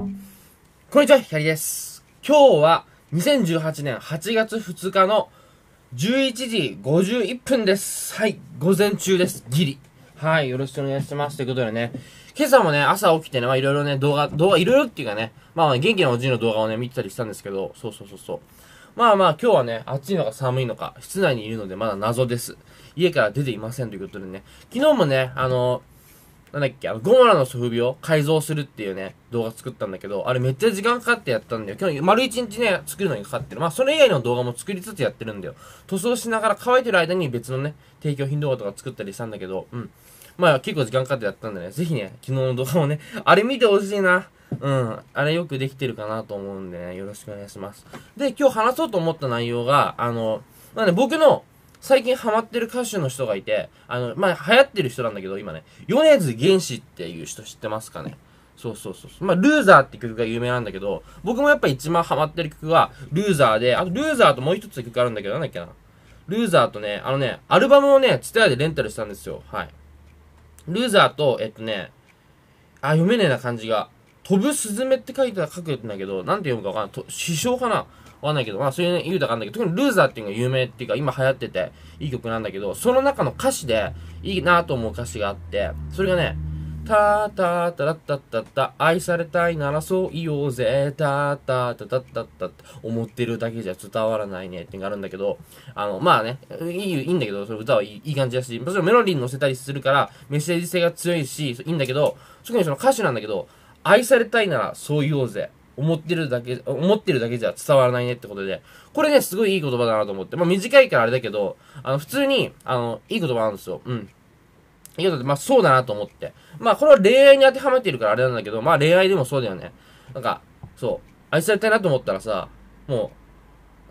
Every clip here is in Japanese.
こんにちは、ヒカリです。今日は2018年8月2日の11時51分です。はい、午前中です。ギリ。はい、よろしくお願いします。ということでね、今朝もね、朝起きてね、まあいろいろね、動画、動画、いろいろっていうかね、まあ、元気なおじいの動画をね、見てたりしたんですけど、そうそうそうそう。まあまあ今日はね、暑いのか寒いのか、室内にいるのでまだ謎です。家から出ていませんということでね、昨日もね、あのなんだっけ、あの、ゴムラのソフビを改造するっていうね、動画作ったんだけど、あれめっちゃ時間かかってやったんだよ。今日丸一日ね、作るのにかかってる。まあ、それ以外の動画も作りつつやってるんだよ。塗装しながら乾いてる間に別のね、提供品動画とか作ったりしたんだけど、うん。まあ、結構時間かかってやったんだね、ぜひね、昨日の動画もね、あれ見てほしいな。うん。あれよくできてるかなと思うんでね、よろしくお願いします。で、今日話そうと思った内容が、あの、まあね、僕の最近ハマってる歌手の人がいて、あの、まあ、流行ってる人なんだけど、今ね、米津玄師っていう人知ってますかねそうそうそうまあ、ルーザーって曲が有名なんだけど、僕もやっぱ一番ハマってる曲は、ルーザーで、あとルーザーともう一つ曲あるんだけど、なんだっけな。ルーザーとね、あのね、アルバムをね、ツタヤでレンタルしたんですよ。はい。ルーザーと、えっとね、あ、読めねえな感じが。飛ぶスズメって書いて書くんだけど、なんて読むかわかんない。と、師匠かなわかんないけど、まあそういう、ね、言うたかんだけど、特にルーザーっていうのが有名っていうか、今流行ってて、いい曲なんだけど、その中の歌詞で、いいなと思う歌詞があって、それがね、たーたーたらったったった、愛されたいならそう言おうぜ、たーたーたたったったって、思ってるだけじゃ伝わらないねってのがあるんだけど、あの、まあね、いい、いいんだけど、それ歌はいいいい感じだし、もちろんメロディー乗せたりするから、メッセージ性が強いし、いいんだけど、特にその歌詞なんだけど、愛されたいならそう言おうぜ。思ってるだけ、思ってるだけじゃ伝わらないねってことで、これね、すごいいい言葉だなと思って、まあ短いからあれだけど、あの、普通に、あの、いい言葉なんですよ。うん。いいことで、まあそうだなと思って。まあこれは恋愛に当てはめてるからあれなんだけど、まあ恋愛でもそうだよね。なんか、そう、愛されたいなと思ったらさ、も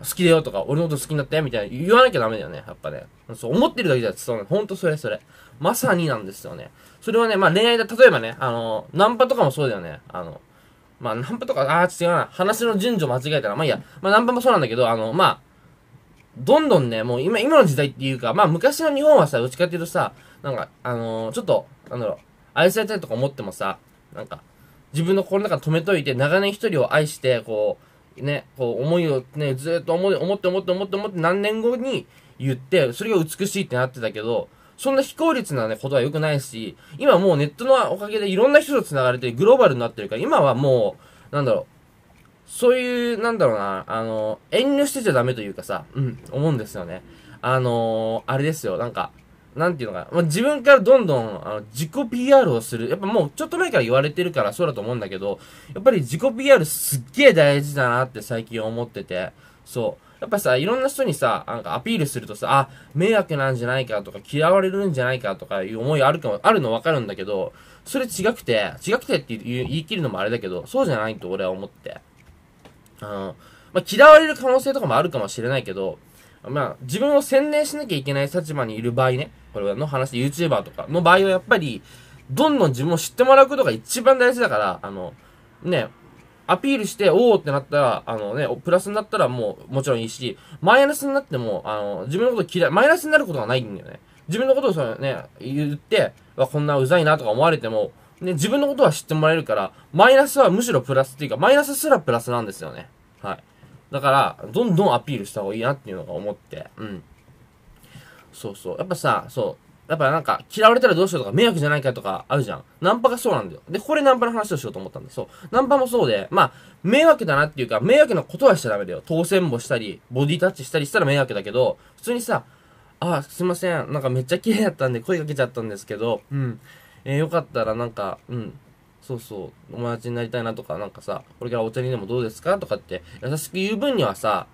う、好きだよとか、俺のこと好きになったよみたいな言わなきゃダメだよね、やっぱね。そう、思ってるだけじゃ伝わらない。ほんとそれそれ。まさになんですよね。それはね、まあ恋愛だ、例えばね、あの、ナンパとかもそうだよね。あの、まあ、ナンパとか、ああ、違うな。話の順序間違えたら、まあいいや。まあ、ナンパもそうなんだけど、あの、まあ、どんどんね、もう今、今の時代っていうか、まあ昔の日本はさ、どっちかっていうとさ、なんか、あのー、ちょっと、なんだろう、愛されたいとか思ってもさ、なんか、自分の心の中止めといて、長年一人を愛して、こう、ね、こう、思いをね、ずっと思思って思って思って思って何年後に言って、それが美しいってなってたけど、そんな非効率なね、ことは良くないし、今もうネットのおかげでいろんな人と繋がれてグローバルになってるから、今はもう、なんだろう、そういう、なんだろうな、あの、遠慮してちゃダメというかさ、うん、思うんですよね。あのー、あれですよ、なんか、なんていうのかまあ、自分からどんどん、あの、自己 PR をする。やっぱもうちょっと前から言われてるからそうだと思うんだけど、やっぱり自己 PR すっげえ大事だなって最近思ってて、そう。やっぱさ、いろんな人にさ、なんかアピールするとさ、あ、迷惑なんじゃないかとか、嫌われるんじゃないかとかいう思いあるかも、あるのわかるんだけど、それ違くて、違くてって言い切るのもあれだけど、そうじゃないと俺は思って。あの、まあ、嫌われる可能性とかもあるかもしれないけど、まあ、自分を専念しなきゃいけない立場にいる場合ね、これの話で YouTuber とかの場合はやっぱり、どんどん自分を知ってもらうことが一番大事だから、あの、ね、アピールして、おーってなったら、あのね、プラスになったらもう、もちろんいいし、マイナスになっても、あの、自分のこと嫌い、マイナスになることがないんだよね。自分のことをそのね、言って、こんなうざいなとか思われても、ね、自分のことは知ってもらえるから、マイナスはむしろプラスっていうか、マイナスすらプラスなんですよね。はい。だから、どんどんアピールした方がいいなっていうのが思って、うん。そうそう。やっぱさ、そう、やっぱなんか、嫌われたらどうしようとか、迷惑じゃないかとかあるじゃん。ナンパがそうなんだよ。で、これナンパの話をしようと思ったんだ。そう。ナンパもそうで、まあ、迷惑だなっていうか、迷惑なことはしちゃダメだよ。当選もしたり、ボディタッチしたりしたら迷惑だけど、普通にさ、あ、すいません。なんかめっちゃ綺麗だったんで声かけちゃったんですけど、うん。えー、よかったらなんか、うん。そうそう、友達になりたいなとか、なんかさ、これからお茶にでもどうですかとかって、優しく言う分にはさ、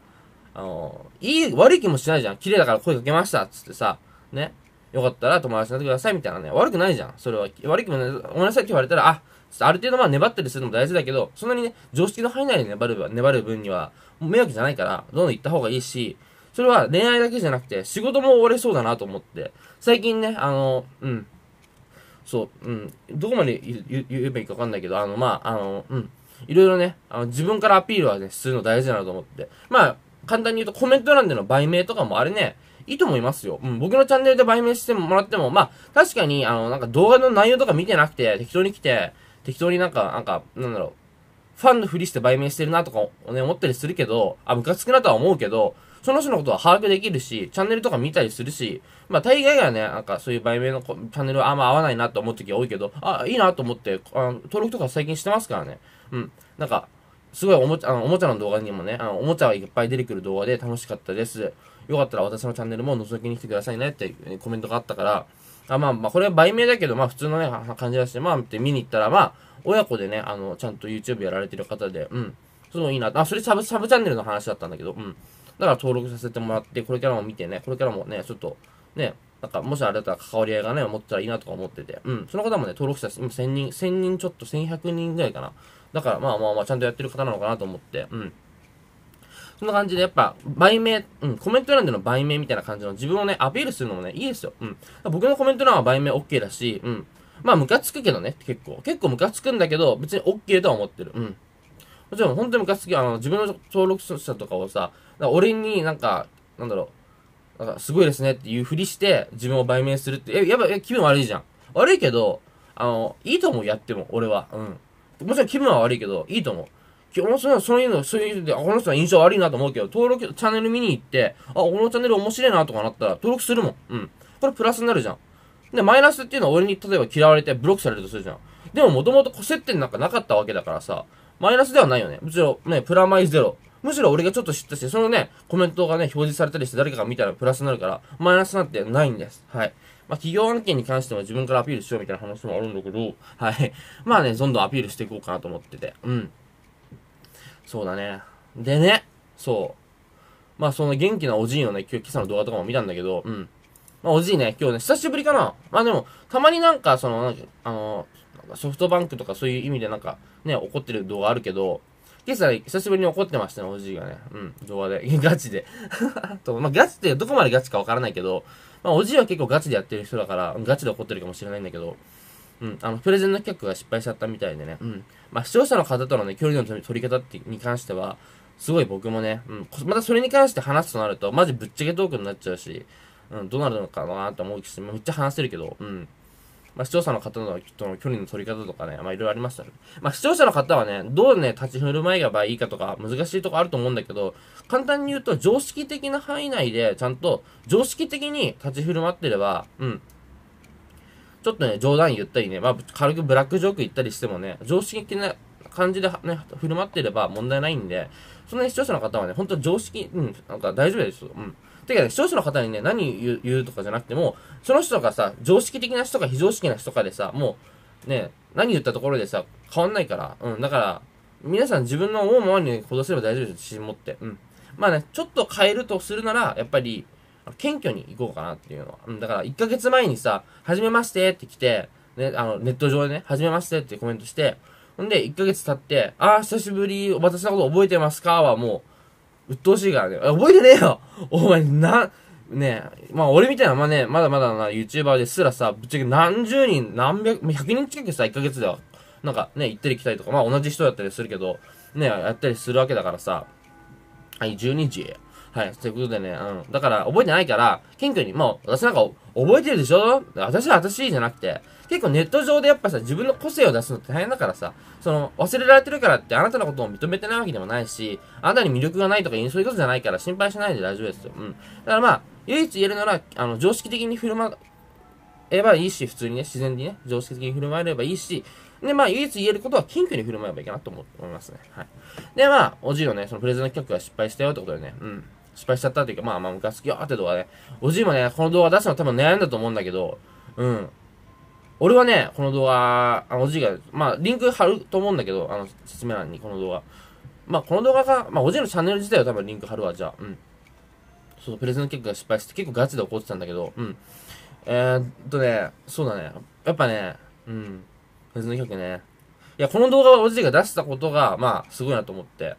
あの、いい、悪い気もしないじゃん。綺麗だから声かけましたつってさ、ね。よかったら友達になってくださいみたいなね、悪くないじゃん。それは、悪くもない。ごめんなさいって言われたら、あ、ある程度まあ粘ったりするのも大事だけど、そんなにね、常識の範囲内で粘る粘る分には、迷惑じゃないから、どんどん行った方がいいし、それは恋愛だけじゃなくて、仕事も終われそうだなと思って、最近ね、あの、うん、そう、うん、どこまで言えばいいかわかんないけど、あの、まあ、あの、うん、いろいろね、あの自分からアピールはね、するの大事だなと思って。まあ、簡単に言うとコメント欄での売名とかもあれね、いいと思いますよ。うん、僕のチャンネルで売名してもらっても、まあ、確かに、あの、なんか動画の内容とか見てなくて、適当に来て、適当になんか、なんか、なんだろう、ファンのふりして売名してるなとか、ね、思ったりするけど、あ、ムカつくなとは思うけど、その人のことは把握できるし、チャンネルとか見たりするし、まあ大概がね、なんかそういう売名のチャンネルはあんま合わないなと思う時が多いけど、あ、いいなと思って、あの、登録とか最近してますからね。うん。なんか、すごいおもちゃ、あのおもちゃの動画にもね、あのおもちゃがいっぱい出てくる動画で楽しかったです。よかったら私のチャンネルも覗きに来てくださいねってコメントがあったから、あまあまあ、これは売名だけど、まあ普通のね、感じだし、まあって見に行ったら、まあ、親子でね、あの、ちゃんと YouTube やられてる方で、うん。すごいいいな。あ、それサブ、サブチャンネルの話だったんだけど、うん。だから登録させてもらって、これからも見てね、これからもね、ちょっと、ね、なんか、もしあれだったら関わり合いがね、思ったらいいなとか思ってて。うん。その方もね、登録者、今1000人、1000人ちょっと、1100人ぐらいかな。だから、まあまあまあ、ちゃんとやってる方なのかなと思って、うん。そんな感じで、やっぱ、売名、うん、コメント欄での売名みたいな感じの自分をね、アピールするのもね、いいですよ。うん。僕のコメント欄は売名 OK だし、うん。まあ、ムカつくけどね、結構。結構ムカつくんだけど、別に OK とは思ってる。うん。もちろん、本当にムカつき、あの、自分の登録者とかをさ、俺になんか、なんだろう、なんか、すごいですねっていうふりして、自分を売名するって、え、やっぱ、気分悪いじゃん。悪いけど、あの、いいと思う、やっても、俺は。うん。もちろん気分は悪いけど、いいと思う。面白いそういうの、そういうで、この人は印象悪いなと思うけど、登録、チャンネル見に行って、あ、このチャンネル面白いなとかなったら、登録するもん。うん。これプラスになるじゃん。で、マイナスっていうのは俺に例えば嫌われてブロックされるとするじゃん。でももともと接点なんかなかったわけだからさ、マイナスではないよね。むしろね、プラマイゼロ。むしろ俺がちょっと知ったし、そのね、コメントがね、表示されたりして誰かが見たらプラスになるから、マイナスなんてないんです。はい。まあ、企業案件に関しても自分からアピールしようみたいな話もあるんだけど、はい。まあね、どんどんアピールしていこうかなと思ってて。うん。そうだね。でね、そう。まあ、その元気なおじいのね、今日、今朝の動画とかも見たんだけど、うん。まあ、おじいね、今日ね、久しぶりかな。まあでも、たまになんか、その、あの、ソフトバンクとかそういう意味でなんか、ね、怒ってる動画あるけど、今朝、久しぶりに怒ってましたね、おじいがね。うん、動画で。ガチで。と、まあ、ガチってどこまでガチかわからないけど、まあ、おじいは結構ガチでやってる人だから、ガチで怒ってるかもしれないんだけど、うん、あの、プレゼンの企画が失敗しちゃったみたいでね、うん。まあ、視聴者の方とのね、距離の取り方ってに関しては、すごい僕もね、うん、またそれに関して話すとなると、マジぶっちゃけトークになっちゃうし、うん、どうなるのかなと思うし、めっちゃ話せるけど、うん。まあ、視聴者の方のとの距離の取り方とかね、まあ、いろいろありましたね。まあ、視聴者の方はね、どうね、立ち振る舞いがいいかとか、難しいとこあると思うんだけど、簡単に言うと、常識的な範囲内で、ちゃんと、常識的に立ち振る舞ってれば、うん、ちょっとね、冗談言ったりね、まあ、軽くブラックジョーク言ったりしてもね、常識的な感じでね、振る舞ってれば問題ないんで、そなに視聴者の方はね、本当常識、うん、なんか大丈夫ですよ。うん。てかね、視聴者の方にね、何言う言うとかじゃなくても、その人がさ、常識的な人か非常識な人かでさ、もう、ね、何言ったところでさ、変わんないから。うん、だから、皆さん自分の思うままに行動すれば大丈夫です、自信持って。うん。まあね、ちょっと変えるとするなら、やっぱり、謙虚に行こうかなっていうのは。うん、だから1ヶ月前にさ、はじめましてって来て、ね、あの、ネット上でね、はじめましてってコメントして、ほんで、1ヶ月経って、あー、久しぶり、私のこと覚えてますかはもう、鬱陶しいからね。覚えてねえよ お前、な、ねえ、まあ俺みたいな、まあね、まだまだな YouTuber ですらさ、ぶっちゃけ何十人、何百、100人近くさ、1ヶ月では、なんかね、行ったり来たりとか、まあ同じ人だったりするけど、ね、やったりするわけだからさ、はい、12時。はい。ということでね、うん。だから、覚えてないから、謙虚に、もう、私なんか、覚えてるでしょ私は私じゃなくて、結構ネット上でやっぱさ、自分の個性を出すのって大変だからさ、その、忘れられてるからってあなたのことを認めてないわけでもないし、あなたに魅力がないとか、そういうことじゃないから心配しないで大丈夫ですよ。うん。だからまあ、唯一言えるなら、あの、常識的に振る舞えばいいし、普通にね、自然にね、常識的に振る舞えればいいし、で、まあ、唯一言えることは、謙虚に振る舞えばいいかなと思いますね。はい。で、まあ、おじいのね、そのプレゼンの企画が失敗したよってことでね、うん。失敗しちゃったっていうか、まあまあムカつきよって動画ね。おじいもね、この動画出すの多分悩んだと思うんだけど、うん。俺はね、この動画、あおじいが、まあ、リンク貼ると思うんだけど、あの、説明欄にこの動画。まあ、この動画が、まあ、おじいのチャンネル自体は多分リンク貼るわ、じゃあ。うん。そう、プレゼン結果が失敗して、結構ガチで怒ってたんだけど、うん。えー、っとね、そうだね。やっぱね、うん。プレゼン企画ね。いや、この動画はおじいが出したことが、まあ、すごいなと思って。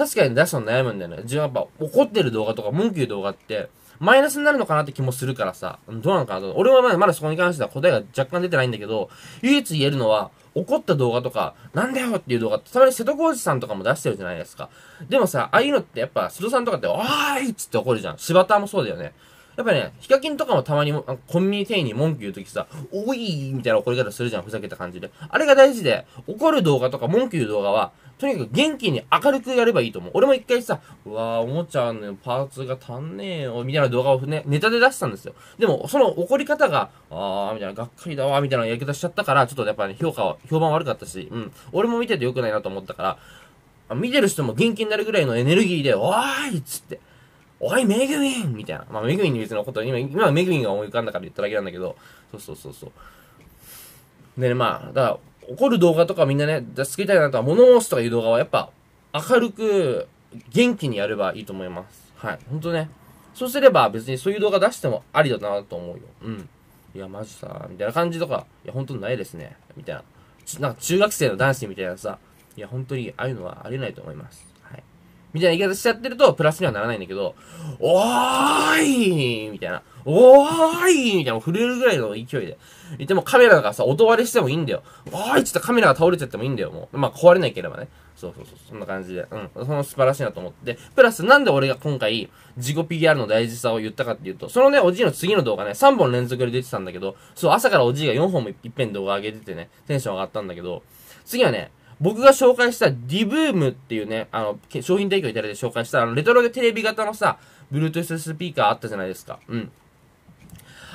確かに出すの悩むんだよね。自分やっぱ怒ってる動画とか文句言う動画って、マイナスになるのかなって気もするからさ、どうなのかなと。俺はまだそこに関しては答えが若干出てないんだけど、唯一言えるのは、怒った動画とか、なんだよっていう動画って、たまに瀬戸康史さんとかも出してるじゃないですか。でもさ、ああいうのってやっぱ瀬戸さんとかって、おーいっつって怒るじゃん。柴田もそうだよね。やっぱね、ヒカキンとかもたまにコンビニ店員に文句言うときさ、おいみたいな怒り方するじゃん、ふざけた感じで。あれが大事で、怒る動画とか文句言う動画は、とにかく元気に明るくやればいいと思う。俺も一回さ、うわー、おもちゃのパーツが足んねえよ、みたいな動画をね、ネタで出したんですよ。でも、その怒り方が、あー、みたいな、がっかりだわみたいなやり方しちゃったから、ちょっとやっぱね、評価は、評判悪かったし、うん。俺も見てて良くないなと思ったから、見てる人も元気になるぐらいのエネルギーで、おーいっつって、おい、めぐみんみたいな。まあ、めぐみんに別のこと、今、今メめぐみんが思い浮かんだから言っただけなんだけど、そうそうそうそう。でね、まあ、だから、怒る動画とかみんなね、助けたいなとは、物申すとかいう動画はやっぱ、明るく、元気にやればいいと思います。はい。ほんとね。そうすれば別にそういう動画出してもありだなと思うよ。うん。いや、マジさ、みたいな感じとか、いや、ほんとないですね。みたいな。なんか中学生の男子みたいなさ、いや、本当にああいうのはありえないと思います。はい。みたいな言い方しちゃってると、プラスにはならないんだけど、おーいみたいな。おーいみたいな、震えるぐらいの勢いで。いってもカメラがさ、音割れしてもいいんだよ。おーいっょっとカメラが倒れちゃってもいいんだよ、もう。まあ、壊れなければね。そうそうそう、そんな感じで。うん。その素晴らしいなと思って。プラス、なんで俺が今回、自己 PR の大事さを言ったかっていうと、そのね、おじいの次の動画ね、3本連続で出てたんだけど、そう、朝からおじいが4本もいっぺん動画上げててね、テンション上がったんだけど、次はね、僕が紹介したディブームっていうね、あの、商品提供いただいて紹介した、あの、レトロテレビ型のさ、Bluetooth スピーカーあったじゃないですか。うん。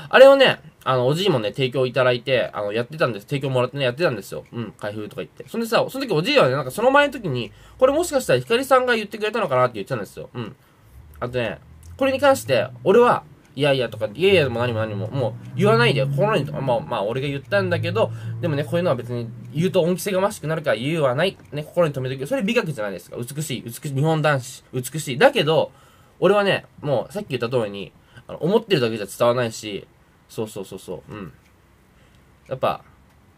あれをね、あの、おじいもね、提供いただいて、あの、やってたんです。提供もらってね、やってたんですよ。うん、開封とか言って。そんでさ、その時おじいはね、なんかその前の時に、これもしかしたらヒカリさんが言ってくれたのかなって言ってたんですよ。うん。あとね、これに関して、俺は、いやいやとか、いやいやも何も何も、もう言わないで、心に、まあまあ俺が言ったんだけど、でもね、こういうのは別に言うと恩着せがましくなるから言うはない。ね、心に留めておく。それ美学じゃないですか。美しい、美しい、日本男子、美しい。だけど、俺はね、もうさっき言った通りに、思ってるだけじゃ伝わらないし、そうそうそうそう。うん。やっぱ、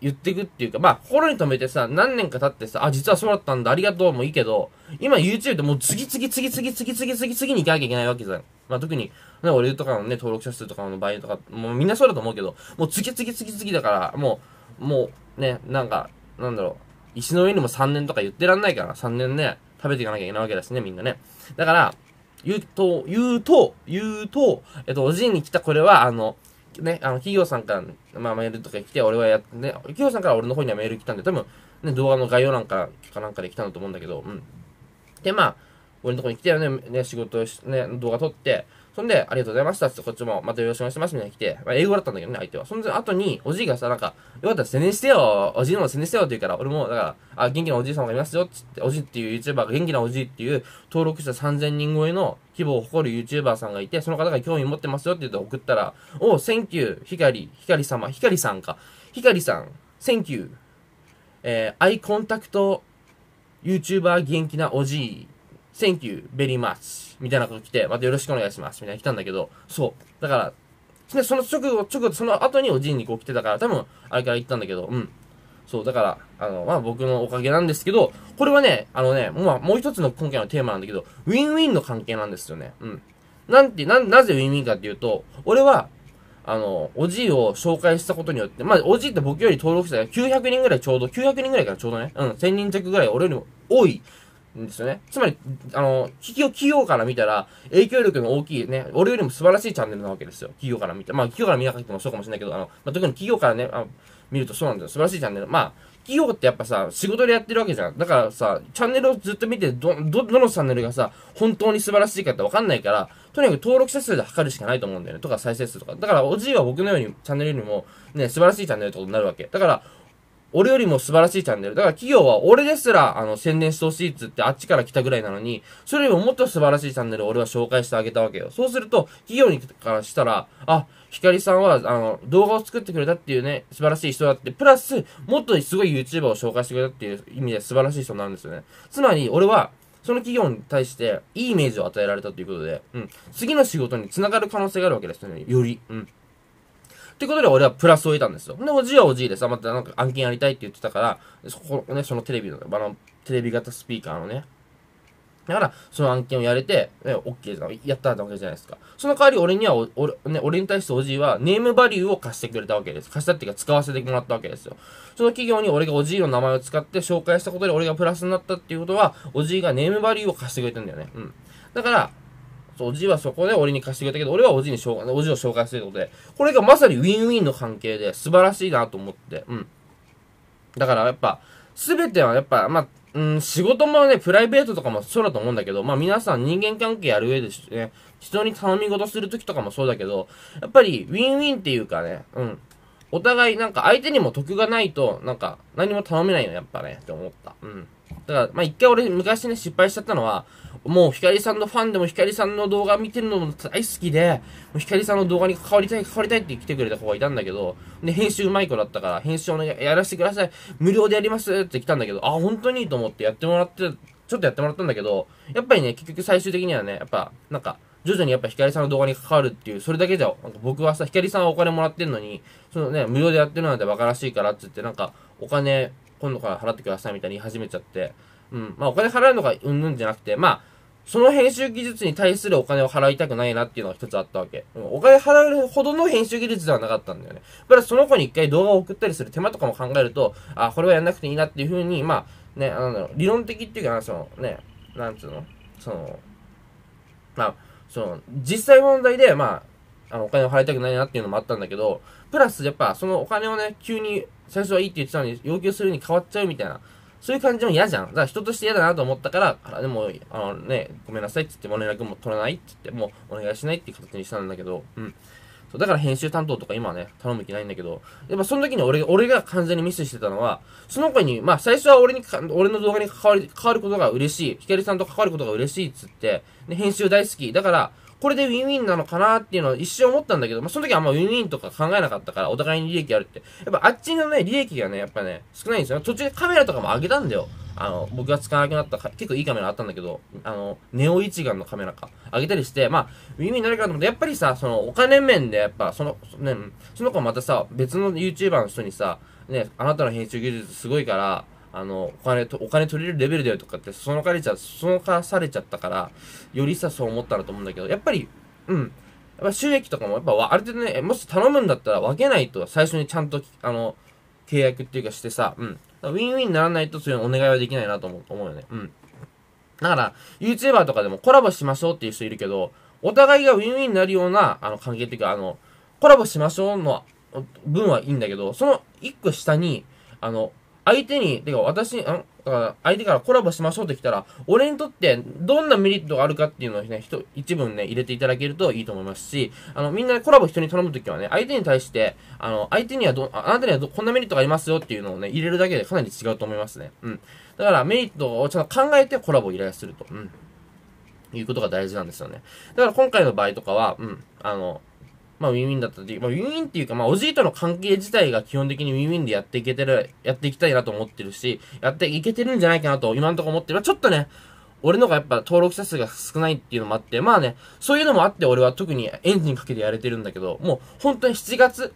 言ってくっていうか、まあ、心に留めてさ、何年か経ってさ、あ、実はそうだったんだ、ありがとうもいいけど、今 YouTube でもう次々次々次々次々に行かなきゃいけないわけじゃん。まあ、特に、ね、俺とかのね、登録者数とかの場合とか、もうみんなそうだと思うけど、もう次々次々だから、もう、もう、ね、なんか、なんだろう、石の上にも3年とか言ってらんないから、3年ね、食べていかなきゃいけないわけだしね、みんなね。だから、言うと、言うと、言うと、えっと、おじいに来たこれは、あの、ね、あの、企業さんから、まあ、メールとか来て、俺はやってね、企業さんから俺の方にはメール来たんで、多分、ね、動画の概要欄か、かなんかで来たんだと思うんだけど、うん。で、まあ、俺のとこに来てね、ね、仕事ね、動画撮って、そんで、ありがとうございましたって、こっちも、またよろしくお願いしますみたいに来て、まあ、英語だったんだけどね、相手は。そんで、後に、おじいがさ、なんか、よかったら宣伝してよおじいのも宣伝してよって言うから、俺も、だから、あ、元気なおじいさんがいますよっつって、おじいっていう YouTuber が元気なおじいっていう、登録者3000人超えの規模を誇る YouTuber さんがいて、その方が興味持ってますよって言って送ったら、おう、センキュー、ヒカリ、ヒカリ様、ヒカリさんか。ヒカリさん、センキュー。えー、アイコンタクト YouTuber 元気なおじい。センキュー、ベリーマッチ。みたいなこと来て、またよろしくお願いします、みたいな来たんだけど、そう。だから、その直後、直後、その後におじいにこう来てたから、多分、あれから行ったんだけど、うん。そう、だから、あの、まあ、僕のおかげなんですけど、これはね、あのね、まあ、もう一つの今回のテーマなんだけど、ウィンウィンの関係なんですよね。うん。なんて、な、なぜウィンウィンかっていうと、俺は、あの、おじいを紹介したことによって、まあ、おじいって僕より登録者が900人ぐらいちょうど、900人ぐらいからちょうどね、うん、1000人弱ぐらい俺よりも多いんですよね。つまり、あの、企業から見たら、影響力の大きいね、俺よりも素晴らしいチャンネルなわけですよ。企業から見たまあ、企業から見なかてもそうかもしれないけど、あの、まあ、特に企業からね、あ見るとそうなんだよ。素晴らしいチャンネル。まあ、企業ってやっぱさ、仕事でやってるわけじゃん。だからさ、チャンネルをずっと見て、ど、ど、どのチャンネルがさ、本当に素晴らしいかってわかんないから、とにかく登録者数で測るしかないと思うんだよね。とか再生数とか。だから、おじいは僕のように、チャンネルよりも、ね、素晴らしいチャンネルってことになるわけ。だから、俺よりも素晴らしいチャンネル。だから企業は俺ですら、あの、宣伝してほしいっつってあっちから来たぐらいなのに、それよりももっと素晴らしいチャンネルを俺は紹介してあげたわけよ。そうすると、企業にからしたら、あ、ヒカリさんは、あの、動画を作ってくれたっていうね、素晴らしい人だって、プラス、もっとすごい YouTuber を紹介してくれたっていう意味で素晴らしい人になるんですよね。つまり、俺は、その企業に対して、いいイメージを与えられたということで、うん。次の仕事に繋がる可能性があるわけですよね。より。うん。ってことで俺はプラスを得たんですよ。で、おじいはおじいでさ、またなんか案件やりたいって言ってたから、そこね、そのテレビの、あの、テレビ型スピーカーのね、だから、その案件をやれて、え、OK ん。やったわけじゃないですか。その代わり俺にはお、俺、ね、俺に対しておじいは、ネームバリューを貸してくれたわけです。貸したっていうか、使わせてもらったわけですよ。その企業に俺がおじいの名前を使って紹介したことで俺がプラスになったっていうことは、おじいがネームバリューを貸してくれたんだよね。うん。だから、おじはそこで俺に貸してくれたけど、俺はおじに紹介、おじを紹介するのてで、これがまさにウィンウィンの関係で素晴らしいなと思って、うん。だからやっぱ、すべてはやっぱ、まあ、うん、仕事もね、プライベートとかもそうだと思うんだけど、まあ皆さん人間関係やる上でね、人に頼み事するときとかもそうだけど、やっぱりウィンウィンっていうかね、うん。お互いなんか相手にも得がないと、なんか何も頼めないよ、やっぱね、って思った。うん。だから、まあ一回俺昔ね、失敗しちゃったのは、もうひかりさんのファンでもひかりさんの動画見てるのも大好きで、もうひかりさんの動画に関わりたい、関わりたいって来てくれた子がいたんだけど、で、編集うまい子だったから、編集をね、やらせてください。無料でやりますって来たんだけど、あ、本当にいいと思ってやってもらって、ちょっとやってもらったんだけど、やっぱりね、結局最終的にはね、やっぱ、なんか、徐々にやっぱ光さんの動画に関わるっていう、それだけじゃ、なんか僕はさ、光さんはお金もらってんのに、そのね、無料でやってるなんて馬鹿らしいからっつって、なんか、お金、今度から払ってくださいみたいに言い始めちゃって、うん、まあお金払うのがうんぬんじゃなくて、まあ、その編集技術に対するお金を払いたくないなっていうのが一つあったわけ。お金払うほどの編集技術ではなかったんだよね。プラスその子に一回動画を送ったりする手間とかも考えると、あ、これはやんなくていいなっていうふうに、まあ、ね、あの、理論的っていうかそのね、なんつうの、その、まあ、その、実際問題で、まあ、あの、お金を払いたくないなっていうのもあったんだけど、プラス、やっぱ、そのお金をね、急に、最初はいいって言ってたのに、要求するに変わっちゃうみたいな、そういう感じも嫌じゃん。だから人として嫌だなと思ったから、あでも、あのね、ごめんなさいって言って、も連絡も取らないって言って、もうお願いしないっていう形にしたんだけど、うん。そうだから編集担当とか今ね、頼む気ないんだけど、やっぱその時に俺俺が完全にミスしてたのは、その子に、まあ最初は俺に俺の動画に関わり関わることが嬉しい、ひかりさんと関わることが嬉しいっつって、で編集大好き、だから、これでウィンウィンなのかなっていうのは一瞬思ったんだけど、まあ、その時はあんまウィンウィンとか考えなかったから、お互いに利益あるって。やっぱあっちのね、利益がね、やっぱね、少ないんですよ。途中でカメラとかも上げたんだよ。あの、僕が使わなくなった結構いいカメラあったんだけど、あの、ネオ一眼のカメラか、あげたりして、まあ、ウィンウィンになるかと思って、やっぱりさ、その、お金面で、やっぱ、その、ね、その子またさ、別の YouTuber の人にさ、ね、あなたの編集技術すごいから、あの、お金と、お金取れるレベルだよとかって、そのかれちゃ、そのかされちゃったから、よりさそう思ったらと思うんだけど、やっぱり、うん。やっぱ収益とかも、やっぱ、ある程度ね、もし頼むんだったら分けないと、最初にちゃんと、あの、契約っていうかしてさ、うん。ウィンウィンにならないと、そういうお願いはできないなと思う思うよね。うん。だから、YouTuber とかでもコラボしましょうっていう人いるけど、お互いがウィンウィンになるような、あの、関係っていうか、あの、コラボしましょうの分はいいんだけど、その一個下に、あの、相手に、てか私、んあ相手からコラボしましょうって来たら、俺にとってどんなメリットがあるかっていうのをね、人一文ね、入れていただけるといいと思いますし、あの、みんなコラボ人に頼むときはね、相手に対して、あの、相手にはど、あなたにはこんなメリットがありますよっていうのをね、入れるだけでかなり違うと思いますね。うん。だからメリットをちゃんと考えてコラボを依頼すると。うん。いうことが大事なんですよね。だから今回の場合とかは、うん、あの、まあ、ウィンウィンだったっていう、まあ、ウィンウィンっていうか、まあ、おじいとの関係自体が基本的にウィンウィンでやっていけてる、やっていきたいなと思ってるし、やっていけてるんじゃないかなと、今んとこ思ってる。まあ、ちょっとね、俺のがやっぱ登録者数が少ないっていうのもあって、まあね、そういうのもあって俺は特にエンジンかけてやれてるんだけど、もう本当に7月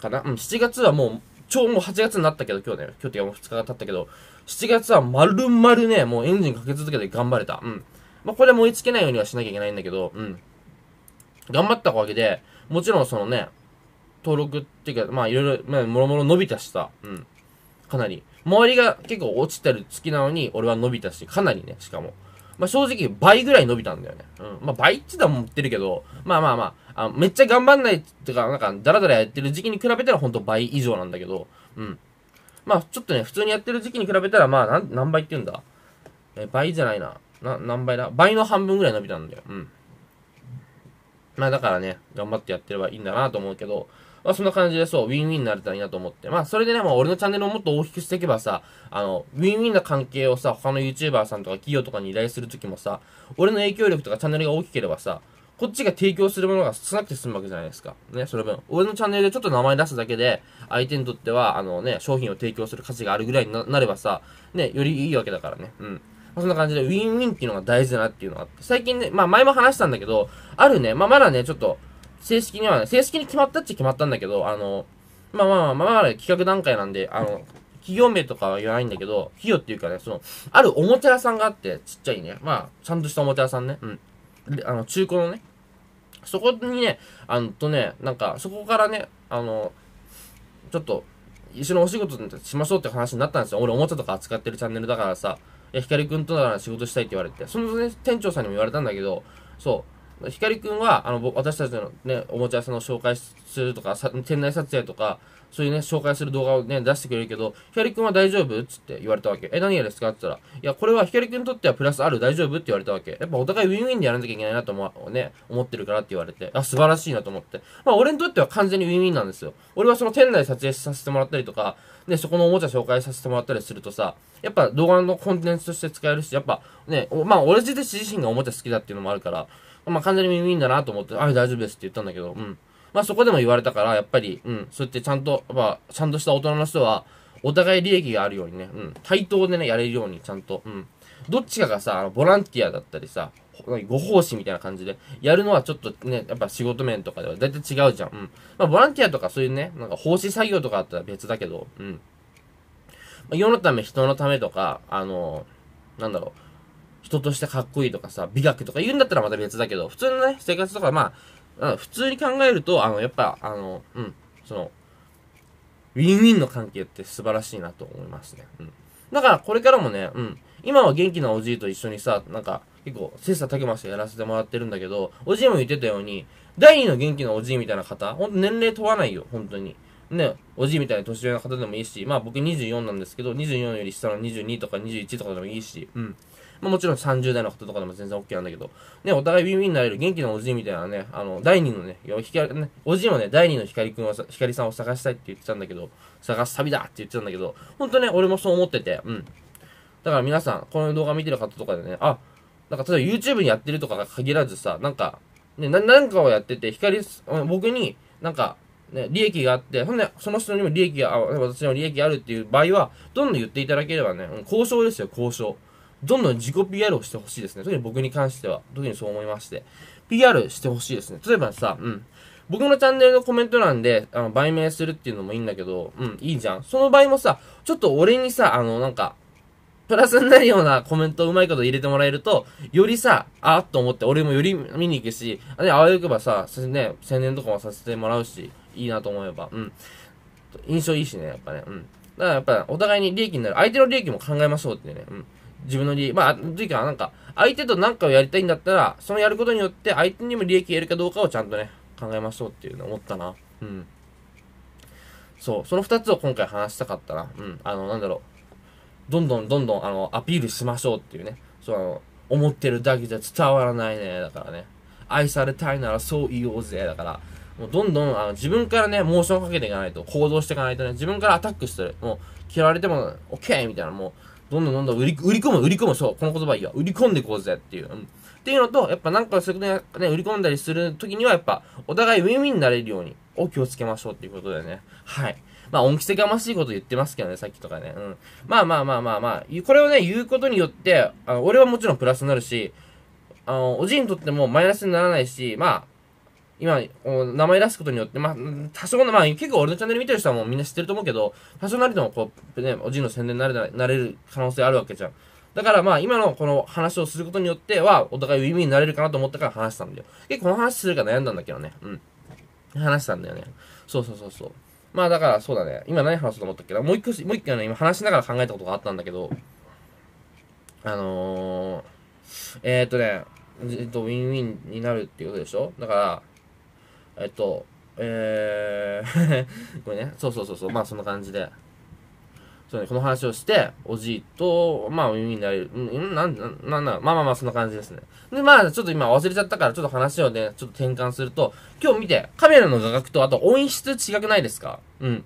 かなうん、7月はもう、ちょうもう8月になったけど、今日ね、今日ってかもう2日が経ったけど、7月は丸々ね、もうエンジンかけ続けて頑張れた。うん。まあ、これは燃えつけないようにはしなきゃいけないんだけど、うん。頑張ったおかげで、もちろんそのね、登録っていうか、まあいろいろ、まあ、もろもろ伸びたしさ、うん。かなり。周りが結構落ちてる月なのに、俺は伸びたし、かなりね、しかも。まあ、正直倍ぐらい伸びたんだよね。うん。まあ、倍って言ったらってるけど、まあまあまあ、あめっちゃ頑張んないっていうか、なんか、だらだらやってる時期に比べたらほんと倍以上なんだけど、うん。まあ、ちょっとね、普通にやってる時期に比べたら、まあ、何倍って言うんだえ、倍じゃないな。な、何倍だ倍の半分ぐらい伸びたんだよ。うん。まあだからね、頑張ってやってればいいんだなと思うけど、まあそんな感じでそう、ウィンウィンになれたらいいなと思って。まあそれでね、まあ俺のチャンネルをもっと大きくしていけばさ、あの、ウィンウィンな関係をさ、他の YouTuber さんとか企業とかに依頼するときもさ、俺の影響力とかチャンネルが大きければさ、こっちが提供するものが少なくて済むわけじゃないですか。ね、その分。俺のチャンネルでちょっと名前出すだけで、相手にとっては、あのね、商品を提供する価値があるぐらいになればさ、ね、よりいいわけだからね。うん。そんな感じで、ウィンウィンっていうのが大事だなっていうのがあって、最近ね、まあ前も話したんだけど、あるね、まあまだね、ちょっと、正式にはね、正式に決まったっちゃ決まったんだけど、あの、まあまあまあ、まあ、まだ企画段階なんで、あの、企業名とかは言わないんだけど、企業っていうかね、その、あるおもちゃ屋さんがあって、ちっちゃいね、まあ、ちゃんとしたおもちゃ屋さんね、うん。で、あの、中古のね、そこにね、あの、とね、なんか、そこからね、あの、ちょっと、一緒にお仕事しましょうって話になったんですよ。俺おもちゃとか扱ってるチャンネルだからさ。い光くんとなら仕事したいって言われて、その、ね、店長さんにも言われたんだけど、そう、光くんは、あの、私たちのね、おもちゃ屋さんを紹介するとか、さ店内撮影とか、そういうね、紹介する動画をね、出してくれるけど、ヒカリ君は大丈夫つって言われたわけ。え、何がですかって言ったら、いや、これはヒカリ君にとってはプラスある、大丈夫って言われたわけ。やっぱお互いウィンウィンでやらなきゃいけないなと思う、ね、思ってるからって言われて、あ、素晴らしいなと思って。まあ、俺にとっては完全にウィンウィンなんですよ。俺はその店内撮影させてもらったりとか、ね、そこのおもちゃ紹介させてもらったりするとさ、やっぱ動画のコンテンツとして使えるし、やっぱね、まあ、俺自身がおもちゃ好きだっていうのもあるから、まあ、完全にウィンウィンだなと思って、あ、大丈夫ですって言ったんだけど、うん。まあそこでも言われたから、やっぱり、うん、そうやってちゃんと、まあ、ちゃんとした大人の人は、お互い利益があるようにね、うん、対等でね、やれるように、ちゃんと、うん。どっちかがさ、あのボランティアだったりさ、ご奉仕みたいな感じで、やるのはちょっとね、やっぱ仕事面とかではだいたい違うじゃん。うん。まあ、ボランティアとかそういうね、なんか奉仕作業とかあったら別だけど、うん。まあ、世のため、人のためとか、あのー、なんだろう、人としてかっこいいとかさ、美学とか言うんだったらまた別だけど、普通のね、生活とか、まあ、普通に考えると、あの、やっぱ、あの、うん、その、ウィンウィンの関係って素晴らしいなと思いますね。うん。だから、これからもね、うん、今は元気なおじいと一緒にさ、なんか、結構、切磋琢磨してやらせてもらってるんだけど、おじいも言ってたように、第二の元気なおじいみたいな方、ほんと年齢問わないよ、本当に。ね、おじいみたいな年上の方でもいいし、まあ僕24なんですけど、24より下の22とか21とかでもいいし、うん。まあ、もちろん30代の方とかでも全然 OK なんだけど、ね、お互いウィンウィンになれる元気なおじいみたいなね、あの、第二のね、ねおじいもね、第二の光くんは、光さんを探したいって言ってたんだけど、探す旅だって言ってたんだけど、ほんとね、俺もそう思ってて、うん。だから皆さん、この動画見てる方とかでね、あ、なんか例えば YouTube にやってるとかが限らずさ、なんか、ね、な、なんかをやってて、光、僕に、なんか、ね、利益があって、ほんで、その人にも利益が、私にも利益があるっていう場合は、どんどん言っていただければね、交渉ですよ、交渉。どんどん自己 PR をしてほしいですね。特に僕に関しては、特にそう思いまして。PR してほしいですね。例えばさ、うん。僕のチャンネルのコメント欄で、あの、売名するっていうのもいいんだけど、うん、いいじゃん。その場合もさ、ちょっと俺にさ、あの、なんか、プラスになるようなコメントをうまいこと入れてもらえると、よりさ、あーっと思って、俺もより見に行くし、あれ、あわよくばさ、ね、宣伝とかもさせてもらうし、いいなと思えば、うん。印象いいしね、やっぱね、うん。だからやっぱ、お互いに利益になる。相手の利益も考えましょうってね、うん。自分の利益、まあ、というか、なんか、相手と何かをやりたいんだったら、そのやることによって相手にも利益を得るかどうかをちゃんとね、考えましょうっていうのを思ったな。うん。そう、その2つを今回話したかったな。うん。あの、なんだろう。どんどんどんどん、あの、アピールしましょうっていうね。そう、あの、思ってるだけじゃ伝わらないね。だからね。愛されたいならそう言おうぜ。だから、もうどんどんあの自分からね、モーションかけていかないと、行動していかないとね、自分からアタックしてる。もう、嫌われても、オッケーみたいな、もう、どんどんどんどん売り売り込む、売り込む、そう、この言葉いいよ。売り込んでいこうぜっていう。うん、っていうのと、やっぱなんかそうで、ね、売り込んだりするときには、やっぱ、お互いウィンウィンになれるように、お気をつけましょうっていうことだよね。はい。まあ、恩着せがましいこと言ってますけどね、さっきとかね。うん。まあまあまあまあまあ、これをね、言うことによって、あの俺はもちろんプラスになるし、あの、おじいにとってもマイナスにならないし、まあ、今、名前出すことによって、まあ、多少の、まあ、結構俺のチャンネル見てる人はもうみんな知ってると思うけど、多少なりともこう、ね、おじいの宣伝になれなれる可能性あるわけじゃん。だからまあ、今のこの話をすることによっては、お互いウィンウィンになれるかなと思ったから話したんだよ。結構この話するか悩んだんだけどね。うん。話したんだよね。そうそうそうそう。まあだからそうだね。今何話そうと思ったっけな。もう一個、もう一個ね、今話しながら考えたことがあったんだけど、あのー、えー、っとね、えっと、ウィンウィンになるっていうことでしょだから、えっと、えーこれ ね、そうそうそうそう、まあそんな感じで。そうね、この話をして、おじいと、まあ、耳になれる。んなん、なんな、まあまあまあ、そんな感じですね。で、まあ、ちょっと今忘れちゃったから、ちょっと話をね、ちょっと転換すると、今日見て、カメラの画角と、あと音質違くないですかうん。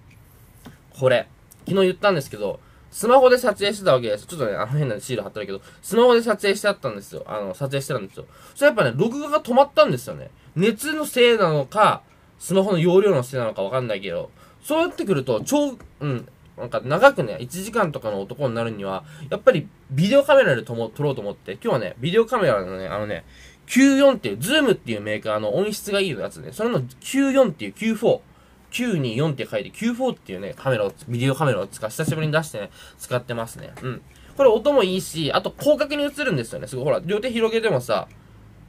これ。昨日言ったんですけど、スマホで撮影してたわけです。ちょっとね、あの変なシール貼ってるけど、スマホで撮影してあったんですよ。あの、撮影してたんですよ。それやっぱね、録画が止まったんですよね。熱のせいなのか、スマホの容量のせいなのかわかんないけど、そうなってくると、超、うん、なんか長くね、1時間とかの男になるには、やっぱりビデオカメラでとも撮ろうと思って、今日はね、ビデオカメラのね、あのね、94っていう、ズームっていうメーカーの音質がいいやつね、それの94っていう94。924って書いて94っていうね、カメラを、ビデオカメラを使、久しぶりに出してね、使ってますね。うん。これ音もいいし、あと広角に映るんですよね。すごい、ほら、両手広げてもさ、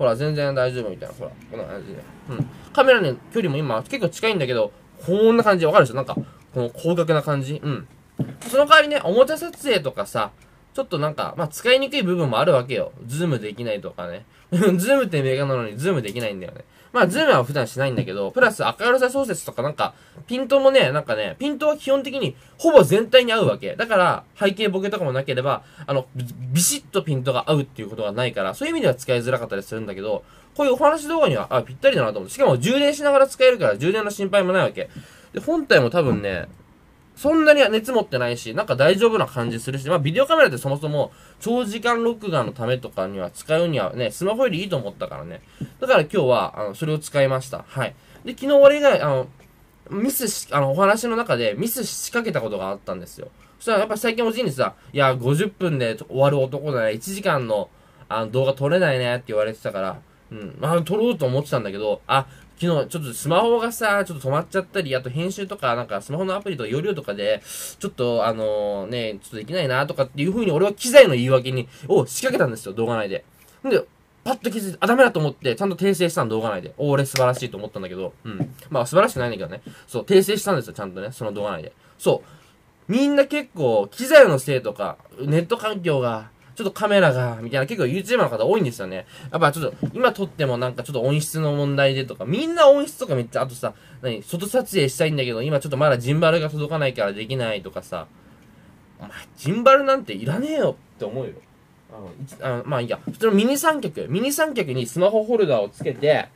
ほら、全然大丈夫みたいな。ほら、こんな感じで。うん。カメラの距離も今、結構近いんだけど、こんな感じ。わかるでしょなんか、この広角な感じ。うん。その代わりね、おもちゃ撮影とかさ、ちょっとなんか、まあ、使いにくい部分もあるわけよ。ズームできないとかね。ズームってメガなのにズームできないんだよね。まあ、ズームは普段しないんだけど、プラス赤るさ小説とかなんか、ピントもね、なんかね、ピントは基本的にほぼ全体に合うわけ。だから、背景ボケとかもなければ、あの、ビシッとピントが合うっていうことがないから、そういう意味では使いづらかったりするんだけど、こういうお話動画には、あ、ぴったりだなと思う。しかも充電しながら使えるから、充電の心配もないわけ。で、本体も多分ね、そんなに熱持ってないし、なんか大丈夫な感じするし、まあビデオカメラってそもそも長時間録画のためとかには使うにはね、スマホよりいいと思ったからね。だから今日は、あの、それを使いました。はい。で、昨日俺が、あの、ミスし、あの、お話の中でミスしかけたことがあったんですよ。そしたらやっぱ最近おじいにさ、いや、50分で終わる男だね、1時間のあの動画撮れないねって言われてたから、うん、まあ撮ろうと思ってたんだけど、あ、昨日ちょっとスマホがさ、ちょっと止まっちゃったり、あと編集とか、なんかスマホのアプリとか容量とかで、ちょっとあのね、ちょっとできないなとかっていう風に俺は機材の言い訳に、を仕掛けたんですよ、動画内で。んで、パッと気づいて、あ、ダメだと思って、ちゃんと訂正したの動画内で。お、俺素晴らしいと思ったんだけど、うん。まあ素晴らしくないんだけどね。そう、訂正したんですよ、ちゃんとね、その動画内で。そう。みんな結構、機材のせいとか、ネット環境が、ちょっとカメラが、みたいな、結構 YouTuber の方多いんですよね。やっぱちょっと、今撮ってもなんかちょっと音質の問題でとか、みんな音質とかめっちゃ、あとさ、何、外撮影したいんだけど、今ちょっとまだジンバルが届かないからできないとかさ、お前、ジンバルなんていらねえよって思うよ。あの、あのまあいいや、普通のミニ三脚、ミニ三脚にスマホホルダーをつけて、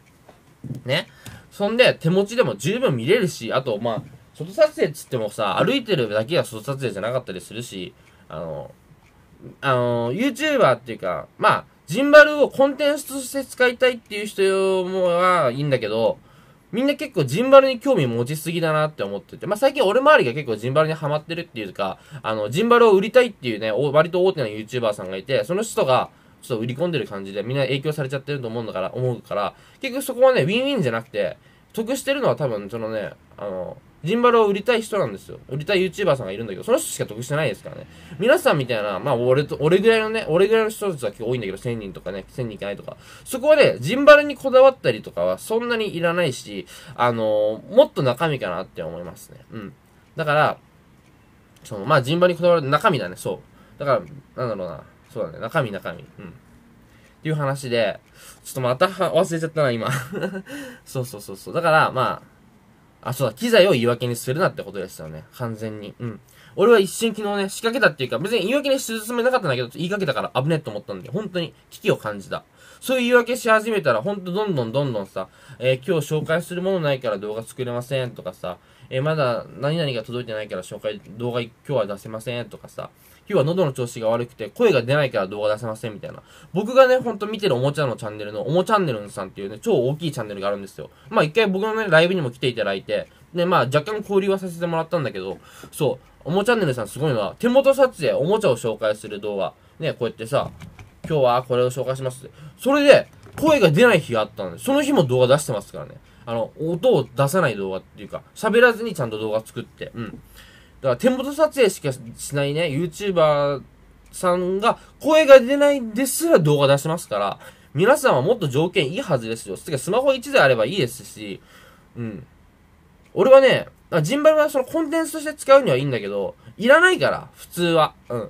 ね、そんで手持ちでも十分見れるし、あとまあ、外撮影っつってもさ、歩いてるだけが外撮影じゃなかったりするし、あの、あの、YouTuber っていうか、まあ、ジンバルをコンテンツとして使いたいっていう人もはいいんだけど、みんな結構ジンバルに興味持ちすぎだなって思ってて、まあ、最近俺周りが結構ジンバルにハマってるっていうか、あの、ジンバルを売りたいっていうね、割と大手の YouTuber さんがいて、その人が、ちょっと売り込んでる感じでみんな影響されちゃってると思うんだから、思うから、結局そこはね、ウィンウィンじゃなくて、得してるのは多分そのね、あの、ジンバルを売りたい人なんですよ。売りたい YouTuber さんがいるんだけど、その人しか得してないですからね。皆さんみたいな、まあ、俺と、俺ぐらいのね、俺ぐらいの人たちは結構多いんだけど、1000人とかね、1000人いかないとか。そこはね、ジンバルにこだわったりとかはそんなにいらないし、あのー、もっと中身かなって思いますね。うん。だから、その、まあ、ジンバルにこだわる中身だね、そう。だから、なんだろうな。そうだね、中身中身。うん。っていう話で、ちょっとまた忘れちゃったな、今 そうそうそうそう。だから、まあ、あ、そうだ、機材を言い訳にするなってことですよね。完全に。うん。俺は一瞬昨日ね、仕掛けたっていうか、別に言い訳にしるつなかったんだけど、言いかけたから危ねえと思ったんだけど、本当に危機を感じた。そういう言い訳し始めたら、ほんとどんどんどんどんさ、えー、今日紹介するものないから動画作れませんとかさ、えー、まだ何々が届いてないから紹介、動画今日は出せませんとかさ、日は喉の調子が悪くて、声が出ないから動画出せませんみたいな。僕がね、ほんと見てるおもちゃのチャンネルの、おもチャンネルさんっていうね、超大きいチャンネルがあるんですよ。まあ一回僕のね、ライブにも来ていただいて、で、まあ若干交流はさせてもらったんだけど、そう、おもチャンネルさんすごいのは、手元撮影、おもちゃを紹介する動画。ね、こうやってさ、今日はこれを紹介しますって。それで、声が出ない日があったんで、その日も動画出してますからね。あの、音を出さない動画っていうか、喋らずにちゃんと動画作って、うん。だから手元撮影しかしないね、YouTuber さんが声が出ないですら動画出しますから、皆さんはもっと条件いいはずですよ。つかスマホ1台あればいいですし、うん。俺はね、ジンバルはそのコンテンツとして使うにはいいんだけど、いらないから、普通は。うん。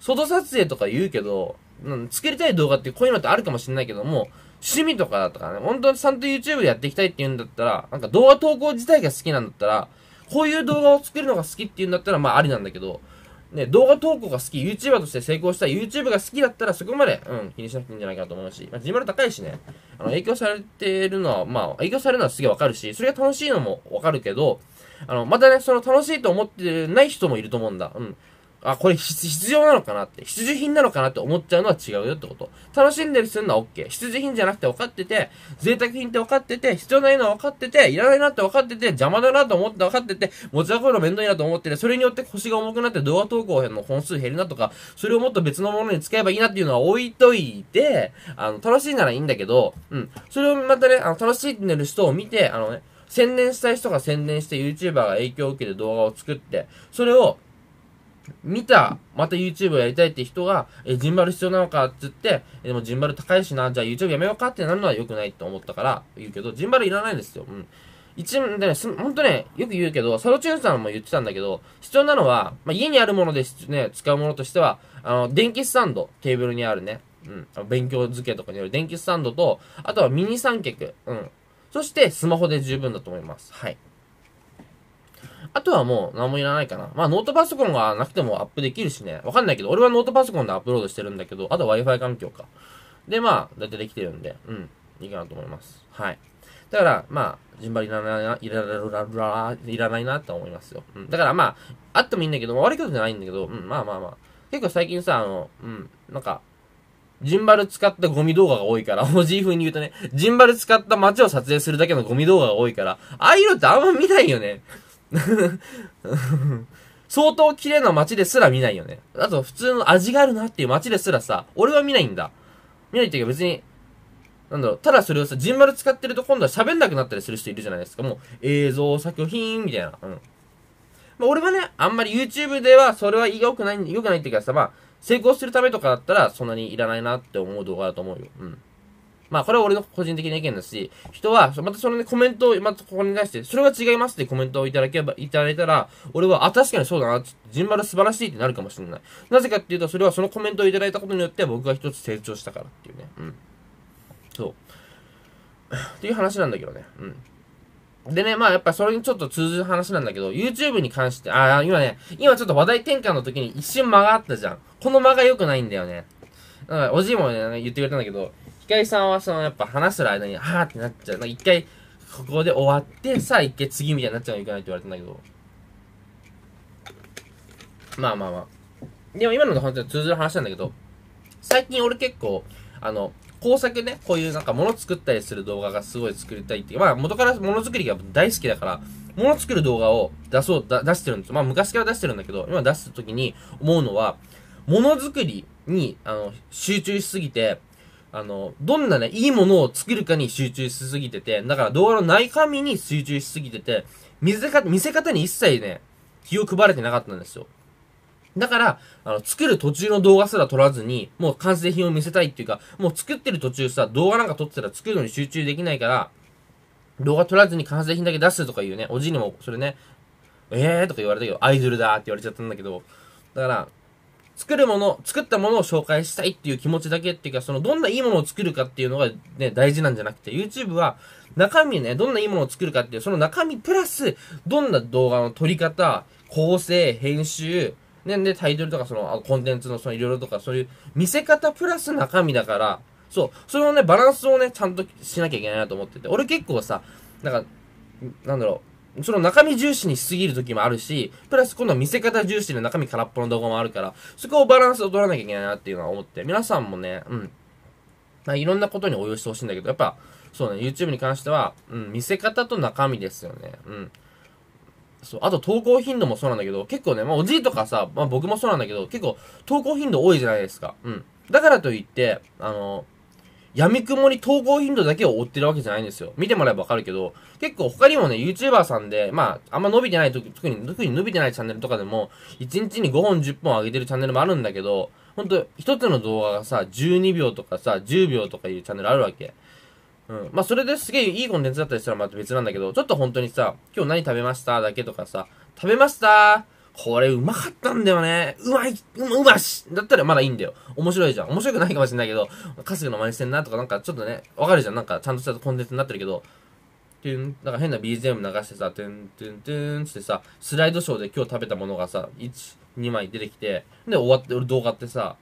外撮影とか言うけど、うん、作りたい動画ってこういうのってあるかもしれないけども、趣味とかだとかね、本当にちゃんと YouTube でやっていきたいって言うんだったら、なんか動画投稿自体が好きなんだったら、こういう動画を作るのが好きっていうんだったら、まあありなんだけど、ね、動画投稿が好き、YouTuber として成功した YouTube が好きだったら、そこまで、うん、気にしなくていいんじゃないかなと思うし、まあ、自分高いしね、あの、影響されてるのは、まあ、影響されるのはすげえわかるし、それが楽しいのもわかるけど、あの、またね、その楽しいと思ってない人もいると思うんだ。うん。あ、これ必要なのかなって、必需品なのかなって思っちゃうのは違うよってこと。楽しんでるするのは OK。必需品じゃなくて分かってて、贅沢品って分かってて、必要ないのは分かってて、いらないなって分かってて、邪魔だなと思って分かってて、持ち運ぶの面倒いなと思ってて、それによって腰が重くなって動画投稿の本数減るなとか、それをもっと別のものに使えばいいなっていうのは置いといて、あの、楽しいならいいんだけど、うん。それをまたね、あの、楽しんでる人を見て、あのね、宣伝したい人が宣伝して YouTuber が影響を受けて動画を作って、それを見た、また YouTube やりたいって人が、え、ジンバル必要なのかって言って、え、でもジンバル高いしな、じゃあ YouTube やめようかってなるのは良くないと思ったから言うけど、ジンバルいらないんですよ。うん。一、でね、ほんとね、よく言うけど、サロチューンさんも言ってたんだけど、必要なのは、まあ、家にあるものでね、使うものとしては、あの、電気スタンド、テーブルにあるね、うん、勉強付けとかによる電気スタンドと、あとはミニ三脚、うん。そして、スマホで十分だと思います。はい。あとはもう何もいらないかな。まあノートパソコンがなくてもアップできるしね。わかんないけど、俺はノートパソコンでアップロードしてるんだけど、あとは Wi-Fi 環境か。で、まあ、だいたいできてるんで、うん、いいかなと思います。はい。だから、まあ、順ルいらないな、いらららいらないなって思いますよ。うん。だからまあ、あってもいいんだけど、悪いことじゃないんだけど、うん、まあまあまあ。結構最近さ、あの、うん、なんか、ジンバル使ったゴミ動画が多いから、おじい風に言うとね、ジンバル使った街を撮影するだけのゴミ動画が多いから、ああいうのってあんま見ないよね。相当綺麗な街ですら見ないよね。あと、普通の味があるなっていう街ですらさ、俺は見ないんだ。見ないっていうか別に、なんだろう、ただそれをさ、ジンバル使ってると今度は喋んなくなったりする人いるじゃないですか。もう、映像作品みたいな。うん。まあ、俺はね、あんまり YouTube ではそれは良くない、良くないっていうかさ、まあ、成功するためとかだったらそんなにいらないなって思う動画だと思うよ。うん。まあ、これは俺の個人的な意見だし、人は、またそのね、コメントを、またここに対して、それは違いますってコメントをいただけば、いただいたら、俺は、あ、確かにそうだな、ジンバル素晴らしいってなるかもしれない。なぜかっていうと、それはそのコメントをいただいたことによって、僕が一つ成長したからっていうね。うん。そう。っていう話なんだけどね。うん。でね、まあやっぱそれにちょっと通ずる話なんだけど、YouTube に関して、ああ、今ね、今ちょっと話題転換の時に一瞬間があったじゃん。この間が良くないんだよね。なんか、おじいもね、言ってくれたんだけど、ひかりさんはそのやっぱ話す間に、はーってなっちゃう。なんか一回ここで終わって、さあ一回次みたいになっちゃうのいけないって言われたんだけど。まあまあまあ。でも今の話は通ずる話なんだけど、最近俺結構、あの、工作ね、こういうなんか物作ったりする動画がすごい作りたいっていう、まあ元から物作りが大好きだから、物作る動画を出そう、出してるんですよ。まあ昔から出してるんだけど、今出すときに思うのは、物作りに、あの、集中しすぎて、あの、どんなね、いいものを作るかに集中しすぎてて、だから動画の内紙に集中しすぎてて、見せ方、見せ方に一切ね、気を配れてなかったんですよ。だから、あの、作る途中の動画すら撮らずに、もう完成品を見せたいっていうか、もう作ってる途中さ、動画なんか撮ってたら作るのに集中できないから、動画撮らずに完成品だけ出すとか言うね、おじいにも、それね、えーとか言われたけど、アイドルだって言われちゃったんだけど、だから、作るもの、作ったものを紹介したいっていう気持ちだけっていうか、その、どんないいものを作るかっていうのがね、大事なんじゃなくて、YouTube は、中身ね、どんないいものを作るかっていう、その中身プラス、どんな動画の撮り方、構成、編集、ね、で、タイトルとか、その、コンテンツの、その、いろいろとか、そういう見せ方プラス中身だから、そう、それをね、バランスをね、ちゃんとしなきゃいけないなと思ってて、俺結構さ、なんか、なんだろう、その中身重視にしすぎる時もあるし、プラス今度は見せ方重視で中身空っぽの動画もあるから、そこをバランスを取らなきゃいけないなっていうのは思って、皆さんもね、うん。まあ、いろんなことに応用してほしいんだけど、やっぱ、そうね、YouTube に関しては、うん、見せ方と中身ですよね。うん。そう、あと投稿頻度もそうなんだけど、結構ね、まあ、おじいとかさ、まあ、僕もそうなんだけど、結構投稿頻度多いじゃないですか。うん。だからといって、あの、闇雲に投稿頻度だけを追ってるわけじゃないんですよ。見てもらえばわかるけど、結構他にもね、YouTuber さんで、まあ、あんま伸びてない時、特に、特に伸びてないチャンネルとかでも、1日に5本10本上げてるチャンネルもあるんだけど、ほんと、一つの動画がさ、12秒とかさ、10秒とかいうチャンネルあるわけ。うん。まあ、それですげえいいコンテンツだったりしたらまた別なんだけど、ちょっと本当にさ、今日何食べましただけとかさ、食べましたこれうまかったんだよね。うまい、うま、うましだったらまだいいんだよ。面白いじゃん。面白くないかもしれないけど、カスの真似してんなとかなんかちょっとね、わかるじゃん。なんかちゃんとしたコンテンツになってるけど、てん、なんか変な BGM 流してさ、てんてんてんってさ、スライドショーで今日食べたものがさ、1、2枚出てきて、で終わって、俺動画ってさ、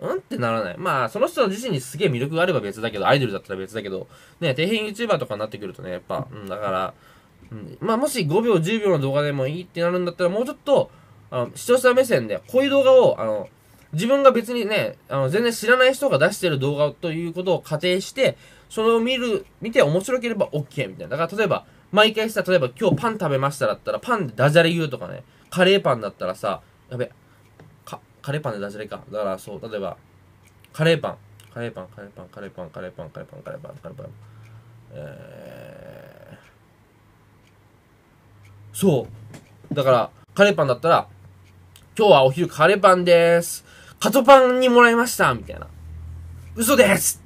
うんってならない。まあ、その人自身にすげえ魅力があれば別だけど、アイドルだったら別だけど、ね、底辺 YouTuber とかになってくるとね、やっぱ、うん、だから、うん、まあ、もし5秒、10秒の動画でもいいってなるんだったら、もうちょっと、あの、視聴者目線で、こういう動画を、あの、自分が別にね、あの、全然知らない人が出してる動画ということを仮定して、それを見る、見て面白ければ OK みたいな。だから例えば、毎回さ、例えば今日パン食べましただったら、パンでダジャレ言うとかね、カレーパンだったらさ、やべ、か、カレーパンでダジャレか。だからそう、例えば、カレーパン、カレーパン、カレーパン、カレーパン、カレーパン、カレーパン、カレーパン、カレーパン、えー、そう。だから、カレーパンだったら、今日はお昼カレーパンでーす。カトパンにもらいましたみたいな。嘘です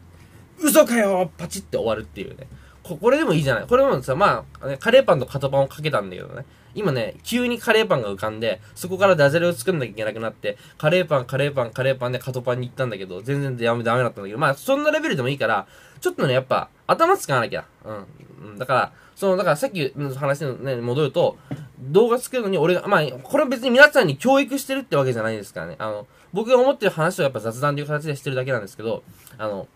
嘘かよパチって終わるっていうね。これでもいいじゃないこれもさ、まあ、ね、カレーパンとカトパンをかけたんだけどね。今ね、急にカレーパンが浮かんで、そこからダジャレを作んなきゃいけなくなって、カレーパン、カレーパン、カレーパンでカトパンに行ったんだけど、全然ダメだったんだけど、まあ、そんなレベルでもいいから、ちょっとね、やっぱ、頭使わなきゃ。うん。だから、その、だからさっきの話のね、戻ると、動画作るのに俺が、まあ、これは別に皆さんに教育してるってわけじゃないですからね。あの、僕が思ってる話をやっぱ雑談という形でしてるだけなんですけど、あの、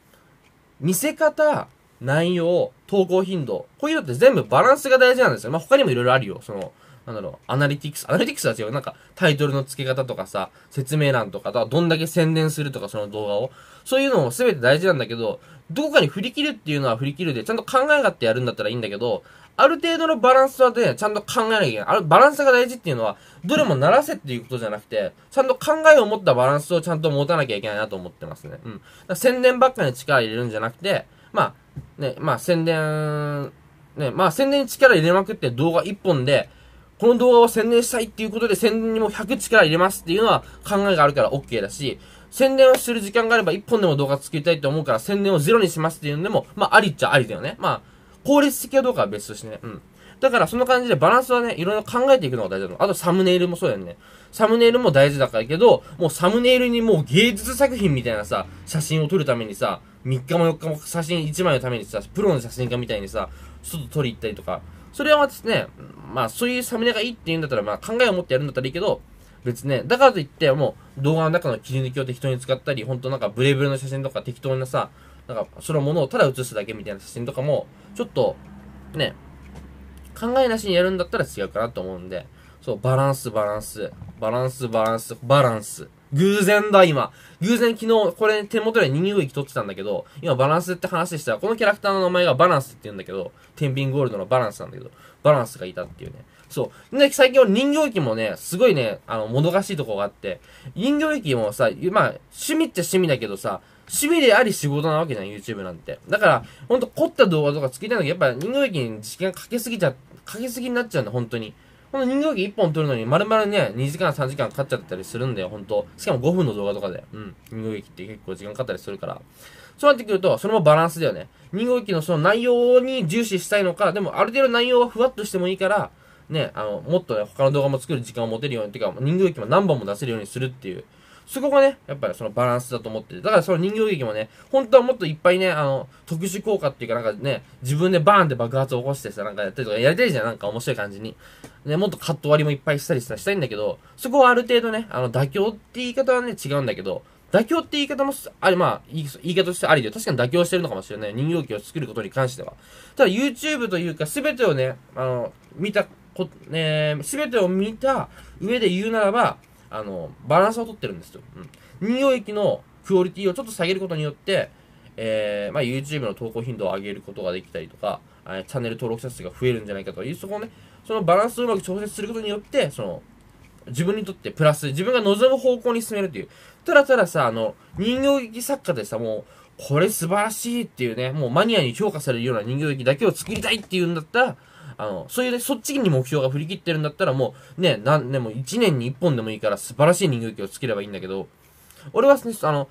見せ方、内容、投稿頻度、こういうのって全部バランスが大事なんですよ。まあ、他にもいろいろあるよ。その、なんだろう、アナリティクス、アナリティクスは違う。なんか、タイトルの付け方とかさ、説明欄とか、どんだけ宣伝するとか、その動画を。そういうのも全て大事なんだけど、どこかに振り切るっていうのは振り切るで、ちゃんと考えがってやるんだったらいいんだけど、ある程度のバランスはね、ちゃんと考えなきゃいけない。あるバランスが大事っていうのは、どれもならせっていうことじゃなくて、ちゃんと考えを持ったバランスをちゃんと持たなきゃいけないなと思ってますね。うん。だ宣伝ばっかに力入れるんじゃなくて、まあ、ね、まあ宣伝、ね、まあ宣伝に力入れまくって動画一本で、この動画を宣伝したいっていうことで宣伝にも100力入れますっていうのは考えがあるから OK だし、宣伝をする時間があれば1本でも動画作りたいと思うから宣伝をゼロにしますっていうのでも、まあありっちゃありだよね。まあ、効率的かどうかは別としてね。うん。だからその感じでバランスはね、いろいろ考えていくのが大事だと。あとサムネイルもそうだよね。サムネイルも大事だからけど、もうサムネイルにもう芸術作品みたいなさ、写真を撮るためにさ、3日も4日も写真1枚のためにさ、プロの写真家みたいにさ、外撮り行ったりとか、それはですね、まあそういうサムネがいいって言うんだったら、まあ考えを持ってやるんだったらいいけど、別ね、だからといってもう動画の中の切り抜きを適当に使ったり、ほんとなんかブレブレの写真とか適当なさ、なんかそのものをただ写すだけみたいな写真とかも、ちょっとね、考えなしにやるんだったら違うかなと思うんで、そう、バランス、バランス、バランス、バランス、バランス。偶然だ、今。偶然昨日、これ手元で人形劇撮ってたんだけど、今バランスって話したら、このキャラクターの名前がバランスって言うんだけど、天秤ゴールドのバランスなんだけど、バランスがいたっていうね。そう。で、最近は人形劇もね、すごいね、あの、もどかしいとこがあって、人形劇もさ、まあ、趣味っちゃ趣味だけどさ、趣味であり仕事なわけじゃん、YouTube なんて。だから、ほんと凝った動画とか作りたいんだけど、やっぱ人形劇に時間かけすぎちゃ、かけすぎになっちゃうんだ、本当に。この人形劇1本撮るのに、まるまるね、2時間、3時間かかっちゃったりするんだよ、ほんと。しかも5分の動画とかで。うん。人形劇って結構時間かかったりするから。そうなってくると、それもバランスだよね。人形劇のその内容に重視したいのか、でもある程度内容はふわっとしてもいいから、ね、あの、もっとね、他の動画も作る時間を持てるように、てか、人形劇も何本も出せるようにするっていう。そこがね、やっぱりそのバランスだと思ってて。だからその人形劇もね、本当はもっといっぱいね、あの、特殊効果っていうかなんかね、自分でバーンって爆発を起こしてさ、なんかやったりとかやりたいじゃん、なんか面白い感じに。ね、もっとカット割りもいっぱいしたりしたしたいんだけど、そこはある程度ね、あの、妥協って言い方はね、違うんだけど、妥協って言い方も、あれ、まあ、言い方としてありで、確かに妥協してるのかもしれない。人形劇を作ることに関しては。ただ、YouTube というか、すべてをね、あの、見た、こ、ね、すべてを見た上で言うならば、あの、バランスをとってるんですよ。うん。人形液のクオリティをちょっと下げることによって、えー、まあ、YouTube の投稿頻度を上げることができたりとか、えチャンネル登録者数が増えるんじゃないかという、そこをね、そのバランスをうまく調節することによって、その、自分にとってプラス、自分が望む方向に進めるという。ただたださ、あの、人形劇作家でさ、もう、これ素晴らしいっていうね、もうマニアに評価されるような人形劇だけを作りたいっていうんだったら、あの、そういうね、そっちに目標が振り切ってるんだったらもう、ね、何年も1年に1本でもいいから素晴らしい人形劇をつければいいんだけど、俺は、ね、あの、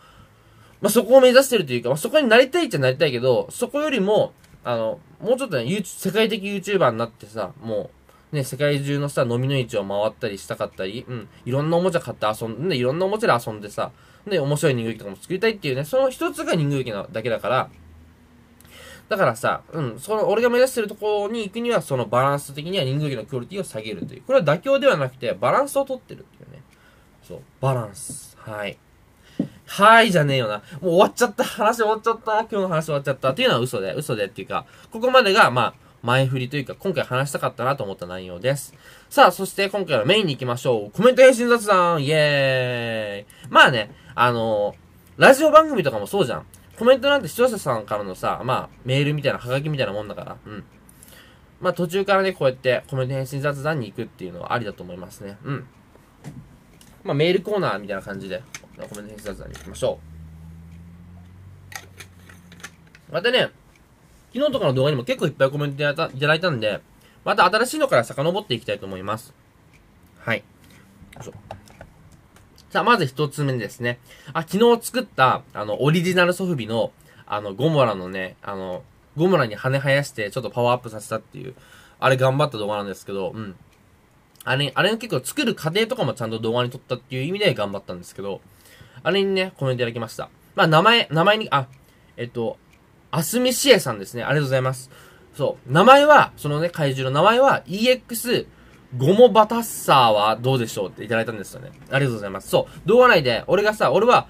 まあ、そこを目指してるというか、まあ、そこになりたいっちゃなりたいけど、そこよりも、あの、もうちょっとね、世界的 YouTuber になってさ、もう、ね、世界中のさ、飲みの市を回ったりしたかったり、うん、いろんなおもちゃ買って遊んで、いろんなおもちゃで遊んでさ、ね、面白い人形劇とかも作りたいっていうね、その一つが人形劇なだけだから、だからさ、うん、その、俺が目指してるところに行くには、そのバランス的には人形劇のクオリティを下げるという。これは妥協ではなくて、バランスをとってるっていうね。そう、バランス。はい。はいじゃねえよな。もう終わっちゃった。話終わっちゃった。今日の話終わっちゃった。っていうのは嘘で、嘘でっていうか、ここまでが、まあ、前振りというか、今回話したかったなと思った内容です。さあ、そして今回はメインに行きましょう。コメント返信雑談イエーイまあね、あのー、ラジオ番組とかもそうじゃん。コメントなんて視聴者さんからのさ、まあ、メールみたいな、ハガキみたいなもんだから、うん。まあ、途中からね、こうやってコメント返信雑談に行くっていうのはありだと思いますね。うん。まあ、メールコーナーみたいな感じで、コメント返信雑談に行きましょう。またね、昨日とかの動画にも結構いっぱいコメントいただいたんで、また新しいのから遡っていきたいと思います。はい。よいしょ。さあ、まず一つ目ですね。あ、昨日作った、あの、オリジナルソフビの、あの、ゴモラのね、あの、ゴモラに羽生やして、ちょっとパワーアップさせたっていう、あれ頑張った動画なんですけど、うん。あれ、あれの結構作る過程とかもちゃんと動画に撮ったっていう意味で頑張ったんですけど、あれにね、コメントいただきました。まあ、名前、名前に、あ、えっと、あすみしえさんですね。ありがとうございます。そう。名前は、そのね、怪獣の名前は EX、ゴモバタッサーはどうでしょうっていただいたんですよね。ありがとうございます。そう。動画内で、俺がさ、俺は、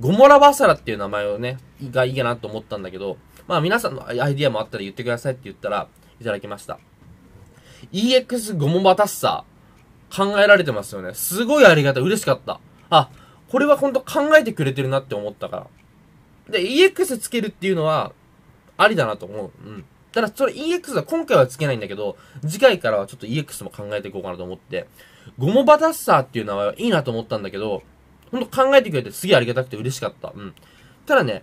ゴモラバサラっていう名前をね、がいいかなと思ったんだけど、まあ皆さんのアイディアもあったら言ってくださいって言ったら、いただきました。EX ゴモバタッサー、考えられてますよね。すごいありがたい。嬉しかった。あ、これはほんと考えてくれてるなって思ったから。で、EX つけるっていうのは、ありだなと思う。うん。ただ、それ EX は今回はつけないんだけど、次回からはちょっと EX も考えていこうかなと思って、ゴモバダッサーっていう名前はいいなと思ったんだけど、ほんと考えてくれてすげえありがたくて嬉しかった。うん。ただね、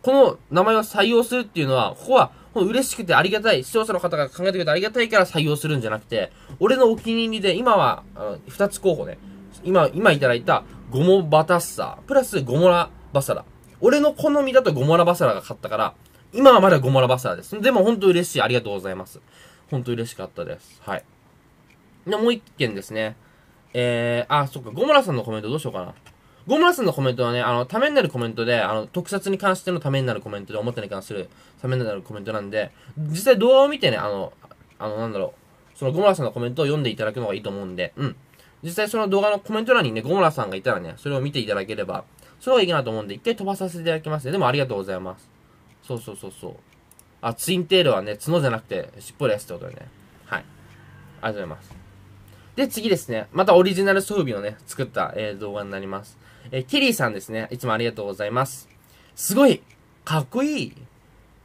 この名前を採用するっていうのは、ここは、嬉しくてありがたい、視聴者の方が考えてくれてありがたいから採用するんじゃなくて、俺のお気に入りで、今は、二つ候補ね、今、今いただいた、ゴモバタッサー、プラスゴモラバサラ。俺の好みだとゴモラバサラが勝ったから、今はまだゴモラバスターです。でも本当嬉しい。ありがとうございます。本当嬉しかったです。はい。で、もう一件ですね。えー、あ、そっか、ゴモラさんのコメントどうしようかな。ゴモラさんのコメントはね、あの、ためになるコメントで、あの、特撮に関してのためになるコメントで、表に関するためになるコメントなんで、実際動画を見てね、あの、あの、なんだろう、そのゴモラさんのコメントを読んでいただくのがいいと思うんで、うん。実際その動画のコメント欄にね、ゴモラさんがいたらね、それを見ていただければ、それがいいかなと思うんで、一回飛ばさせていただきますね。でもありがとうございます。そうそうそうそう。あ、ツインテールはね、角じゃなくて尻尾ですってことだね。はい。ありがとうございます。で、次ですね。またオリジナル装備をね、作った、えー、動画になります。えー、ケリーさんですね。いつもありがとうございます。すごいかっこいい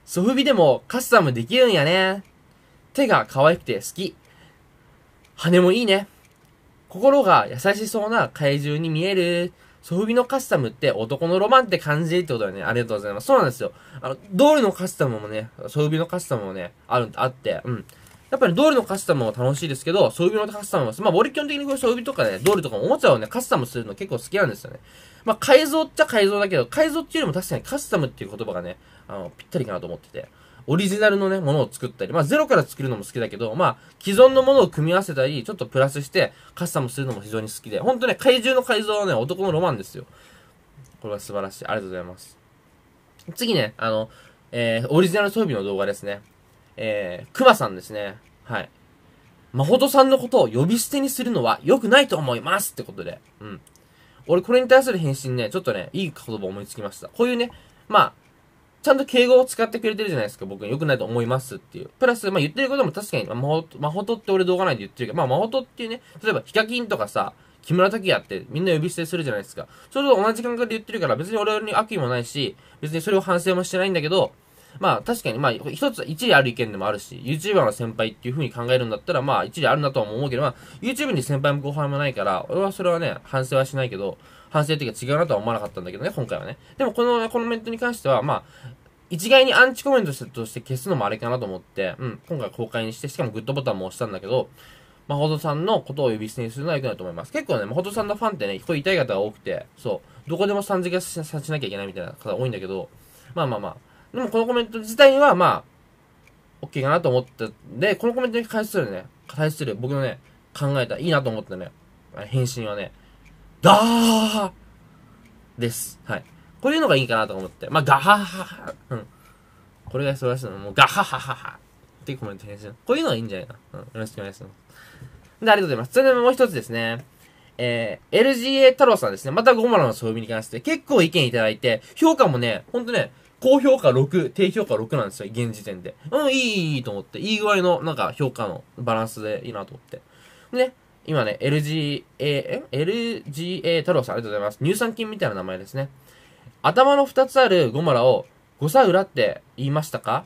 ソフビでもカスタムできるんやね。手が可愛くて好き。羽もいいね。心が優しそうな怪獣に見える。ソフビのカスタムって男のロマンって感じってことだよね。ありがとうございます。そうなんですよ。あの、ドールのカスタムもね、ソフビのカスタムもね、ある、あって、うん。やっぱりドールのカスタムも楽しいですけど、装備のカスタムも、まあ、俺基本的にこういう装備とかね、ドールとかもおもちゃをね、カスタムするの結構好きなんですよね。まあ、改造っちゃ改造だけど、改造っていうよりも確かにカスタムっていう言葉がね、あの、ぴったりかなと思ってて。オリジナルのね、ものを作ったり、まあ、ゼロから作るのも好きだけど、まあ、既存のものを組み合わせたり、ちょっとプラスして、カスタムするのも非常に好きで、ほんとね、怪獣の改造はね、男のロマンですよ。これは素晴らしい。ありがとうございます。次ね、あの、えー、オリジナル装備の動画ですね。えー、熊さんですね。はい。とさんのことを呼び捨てにするのは良くないと思いますってことで。うん。俺これに対する返信ね、ちょっとね、いい言葉思いつきました。こういうね、まあ、ちゃんと敬語を使ってくれてるじゃないですか、僕は良くないと思いますっていう。プラス、まあ、言ってることも確かに、まほと、ほ、まほとって俺動画内で言ってるけど、まあ、まほとっていうね、例えば、ヒカキンとかさ、木村拓哉ってみんな呼び捨てするじゃないですか。それと同じ感覚で言ってるから、別に俺に悪意もないし、別にそれを反省もしてないんだけど、まあ確かに、まあ一つ、一理ある意見でもあるし、YouTuber の先輩っていう風に考えるんだったら、まあ一理あるなとは思うけど、まあ YouTube に先輩も後輩もないから、俺はそれはね、反省はしないけど、反省的が違うなとは思わなかったんだけどね、今回はね。でもこのコメントに関しては、まあ、一概にアンチコメントとして消すのもあれかなと思って、うん、今回公開にして、しかもグッドボタンも押したんだけど、まほどさんのことを呼び捨てにするのは良くないと思います。結構ね、まほどさんのファンってね、人痛い方が多くて、そう、どこでもさん付けさせなきゃいけないみたいな方多いんだけど、まあまあまあ。でもこのコメント自体は、まあ、OK かなと思ったで、このコメントに対するね、対する僕のね、考えた、いいなと思ったね、返信はね、だーです。はい。こういうのがいいかなと思って。まあ、ガハハハ。うん。これが素晴らしいの。もうガハハハハ。っていうコメント返信。こういうのがいいんじゃないかな。うん。よろしくお願いします。で、ありがとうございます。それでもう一つですね。えー、LGA 太郎さんですね。またゴマラの装備に関して結構意見いただいて、評価もね、ほんとね、高評価6、低評価6なんですよ、現時点で。うん、いい、いい、いいと思って。いい具合の、なんか、評価のバランスでいいなと思って。ね。今ね、LGA、え ?LGA 太郎さん、ありがとうございます。乳酸菌みたいな名前ですね。頭の2つあるゴマラをゴサウラって言いましたか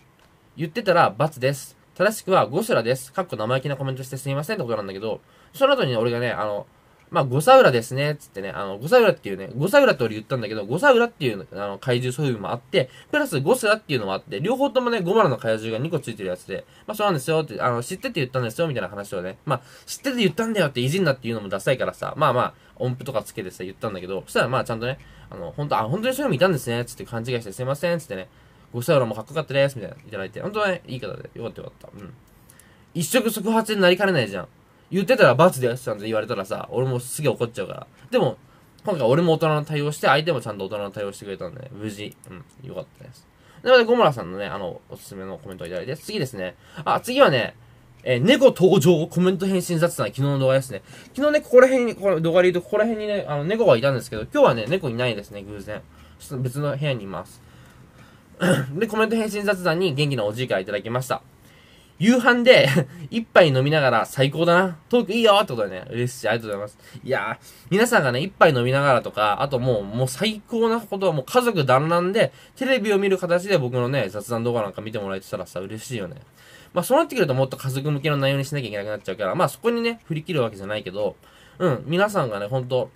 言ってたら×です。正しくはゴスラです。かっこ生意気なコメントしてすいませんってことなんだけど、その後に、俺がね、あの、まあ、五サウラですね、つってね、あの、五サウラっていうね、五サウラって俺言ったんだけど、五サウラっていうあの怪獣装備もあって、プラス五スラっていうのもあって、両方ともね、ゴマラの怪獣が2個ついてるやつで、まあそうなんですよって、あの、知ってて言ったんですよ、みたいな話をね、まあ、知ってて言ったんだよっていじんなっていうのもダサいからさ、まあまあ、音符とかつけてさ、言ったんだけど、そしたらまあちゃんとね、あの、本当あ、本当にそういうの見たんですね、つって勘違いしてすいません、つってね、五サウラもかっこよかったです、みたいな、いただいて、本当はね、いい方で、よかったよかった。うん。一触即発になりかねないじゃん。言ってたら罰でやってたんで言われたらさ、俺もすげえ怒っちゃうから。でも、今回俺も大人の対応して、相手もちゃんと大人の対応してくれたんで、無事、うん、よかったです。なので、ムラさんのね、あの、おすすめのコメントをいただいて、次ですね。あ、次はね、えー、猫登場コメント返信雑談、昨日の動画ですね。昨日ね、ここら辺に、この動画で言うと、ここら辺にね、あの、猫がいたんですけど、今日はね、猫いないですね、偶然。別の部屋にいます。で、コメント返信雑談に元気なおじいからいただきました。夕飯で 一杯飲みながら最高だな。トークいいよってことだね。嬉しい。ありがとうございます。いやー、皆さんがね、一杯飲みながらとか、あともう、もう最高なことはもう家族団らんで、テレビを見る形で僕のね、雑談動画なんか見てもらえてたらさ、嬉しいよね。まあそうなってくるともっと家族向けの内容にしなきゃいけなくなっちゃうから、まあそこにね、振り切るわけじゃないけど、うん、皆さんがね、ほんと、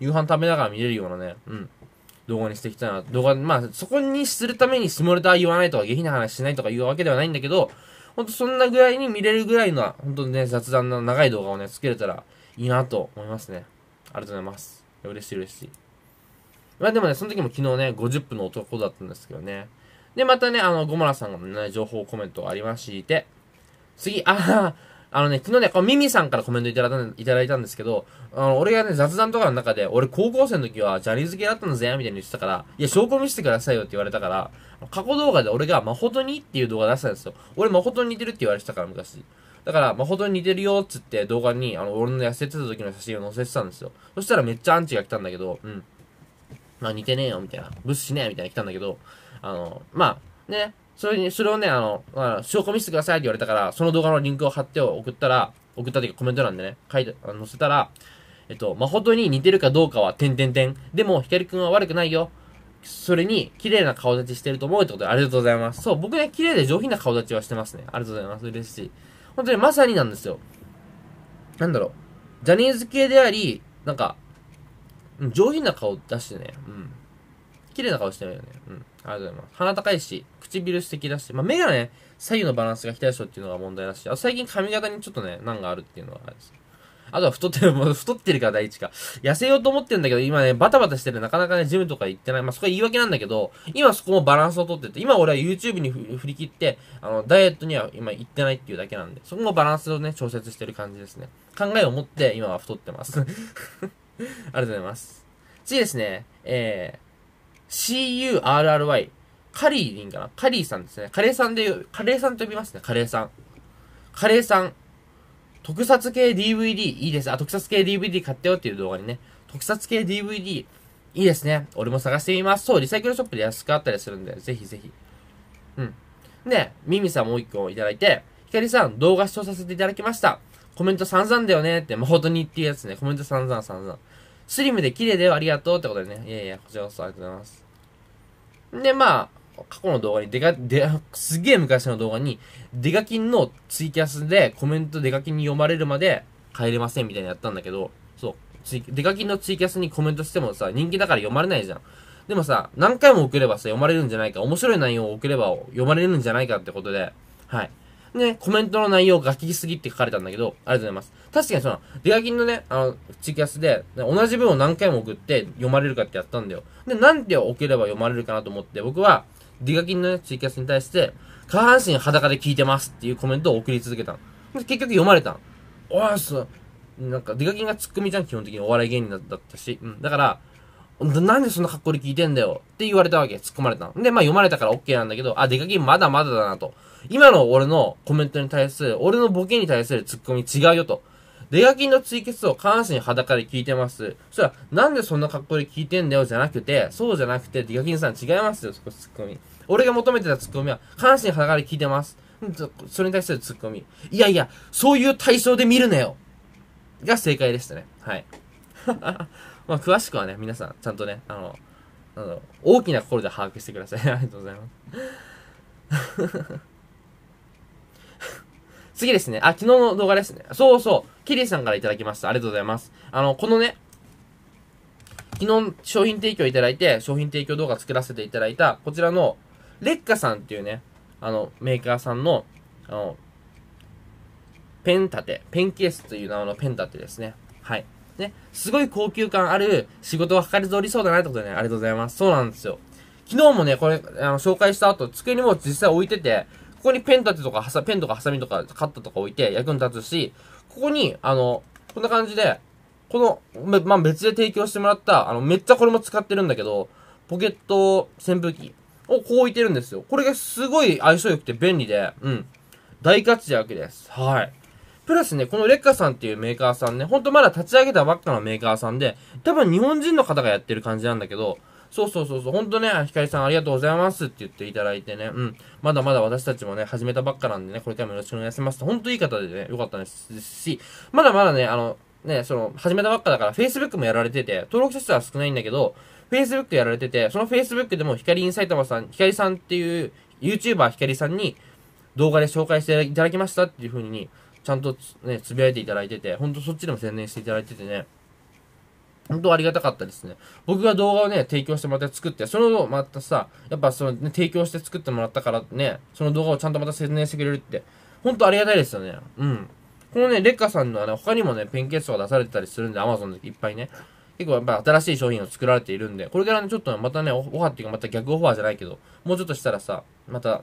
夕飯食べながら見れるようなね、うん。動画にしていきたいな。動画、まあ、そこにするために下ネタは言わないとか、下品な話しないとか言うわけではないんだけど、ほんとそんなぐらいに見れるぐらいの、本当にね、雑談の長い動画をね、作れたらいいなと思いますね。ありがとうございます。嬉しい嬉しい。まあでもね、その時も昨日ね、50分の男だったんですけどね。で、またね、あの、ゴマラさんのね、情報コメントありまして、次、ああ、あのね、昨日ね、このミミさんからコメントいただいただいたんですけど、あの、俺がね、雑談とかの中で、俺高校生の時はジャニーズ系だったのぜ、みたいに言ってたから、いや、証拠見せてくださいよって言われたから、過去動画で俺が誠にっていう動画出したんですよ。俺誠に似てるって言われてたから、昔。だから、誠に似てるよっつって動画に、あの、俺の痩せてた時の写真を載せてたんですよ。そしたらめっちゃアンチが来たんだけど、うん。まあ似てねえよ、みたいな。ブスしねえ、みたいな来たんだけど、あの、まあ、ね、それに、それをね、あの、まあ、証拠見せてくださいって言われたから、その動画のリンクを貼って送ったら、送ったというかコメント欄でね、書いて、載せたら、えっと、誠に似てるかどうかは、てんてんてん。でも、りくんは悪くないよ。それに、綺麗な顔立ちしてると思うってことで、ありがとうございます。そう、僕ね、綺麗で上品な顔立ちはしてますね。ありがとうございます。嬉しい。本当にまさになんですよ。なんだろう。ジャニーズ系であり、なんか、上品な顔出してね、うん。綺麗な顔してるよね。うん。ありがとうございます。鼻高いし、唇素敵だし、まあ、目がね、左右のバランスが左人っていうのが問題だし、あと最近髪型にちょっとね、難があるっていうのはあれです。あとは太ってる、太ってるから第一か。痩せようと思ってるんだけど、今ね、バタバタしてる、なかなかね、ジムとか行ってない。まあ、そこは言い訳なんだけど、今そこもバランスをとってて、今俺は YouTube に振り切って、あの、ダイエットには今行ってないっていうだけなんで、そこもバランスをね、調節してる感じですね。考えを持って、今は太ってます。ありがとうございます。次ですね、えー、CURRY。カリーでいいんかなカリーさんですね。カレーさんで、カレーさんと呼びますね。カレーさん。カレーさん。特撮系 DVD いいです。あ、特撮系 DVD 買ったよっていう動画にね。特撮系 DVD いいですね。俺も探してみます。そう、リサイクルショップで安くあったりするんで、ぜひぜひ。うん。で、ミミさんもう一個いただいて、ヒカリさん、動画視聴させていただきました。コメント散々だよねって、まほ本当にっていうやつね。コメント散々散々。スリムで綺麗でよ、ありがとうってことでね。いやいや、こちらこそありがとうございます。で、まあ、過去の動画にデカ、デすげえ昔の動画に、デカキンのツイキャスでコメントデカキンに読まれるまで帰れませんみたいなやったんだけど、そう、デカキンのツイキャスにコメントしてもさ、人気だから読まれないじゃん。でもさ、何回も送ればさ、読まれるんじゃないか、面白い内容を送れば読まれるんじゃないかってことで、はい。ね、コメントの内容が聞きすぎって書かれたんだけど、ありがとうございます。確かにその、デカキンのね、あの、ツイキャスで、同じ文を何回も送って読まれるかってやったんだよ。で、なんて送れば読まれるかなと思って、僕は、ディガキンのね、ツイキャスに対して、下半身裸で聞いてますっていうコメントを送り続けたの。結局読まれたの。おい、そなんか、ディガキンがツッコミじゃん、基本的にお笑い芸人だったし。うん。だから、なんでそんな格好で聞いてんだよって言われたわけ。突っ込まれたの。で、まあ読まれたから OK なんだけど、あ、デカキンまだまだだなと。今の俺のコメントに対する、俺のボケに対するツッコミ違うよと。デカキンの追決を下半身裸で聞いてます。そしたら、なんでそんな格好で聞いてんだよじゃなくて、そうじゃなくて、デカキンさん違いますよ、そしツッコミ。俺が求めてたツッコミは、関心はがれ聞いてます。それに対するツッコミ。いやいや、そういう対象で見るなよが正解でしたね。はい。まあ、詳しくはね、皆さん、ちゃんとね、あの、あの大きな心で把握してください。ありがとうございます。次ですね。あ、昨日の動画ですね。そうそう。キリーさんから頂きました。ありがとうございます。あの、このね、昨日商品提供いただいて、商品提供動画作らせていただいた、こちらの、レッカさんっていうね、あの、メーカーさんの、あの、ペン立て、ペンケースという名のペン立てですね。はい。ね、すごい高級感ある仕事がはかり通りそうだなってことでね、ありがとうございます。そうなんですよ。昨日もね、これ、あの、紹介した後、机にも実際置いてて、ここにペン立てとか、ペンとかハサミとか、カットとか置いて役に立つし、ここに、あの、こんな感じで、この、ま別で提供してもらった、あの、めっちゃこれも使ってるんだけど、ポケット扇風機をこう置いてるんですよ。これがすごい相性良くて便利で、うん。大活躍です。はい。プラスね、このレッカさんっていうメーカーさんね、ほんとまだ立ち上げたばっかのメーカーさんで、多分日本人の方がやってる感じなんだけど、そうそうそうそう、ほんとね、ひかりさんありがとうございますって言っていただいてね、うん。まだまだ私たちもね、始めたばっかなんでね、これからもよろしくお願いしますほんといい方でね、よかったですし、まだまだね、あの、ね、その、始めたばっかだから、Facebook もやられてて、登録者数は少ないんだけど、Facebook やられてて、その Facebook でもヒカリン埼玉さん、ヒカリさんっていう YouTuber ヒカリさんに動画で紹介していただきましたっていう風に、ちゃんとね、つぶやいていただいてて、ほんとそっちでも宣伝していただいててね、本当ありがたかったですね。僕が動画をね、提供してまた作って、そのまたさ、やっぱその、ね、提供して作ってもらったからね、その動画をちゃんとまた宣伝してくれるって、ほんとありがたいですよね。うん。このね、レッカさんのあの、他にもね、ペンケースとか出されてたりするんで、Amazon でいっぱいね。結構やっぱ新しい商品を作られているんで、これからね、ちょっとまたね、オファーっていうかまた逆オファーじゃないけど、もうちょっとしたらさ、また、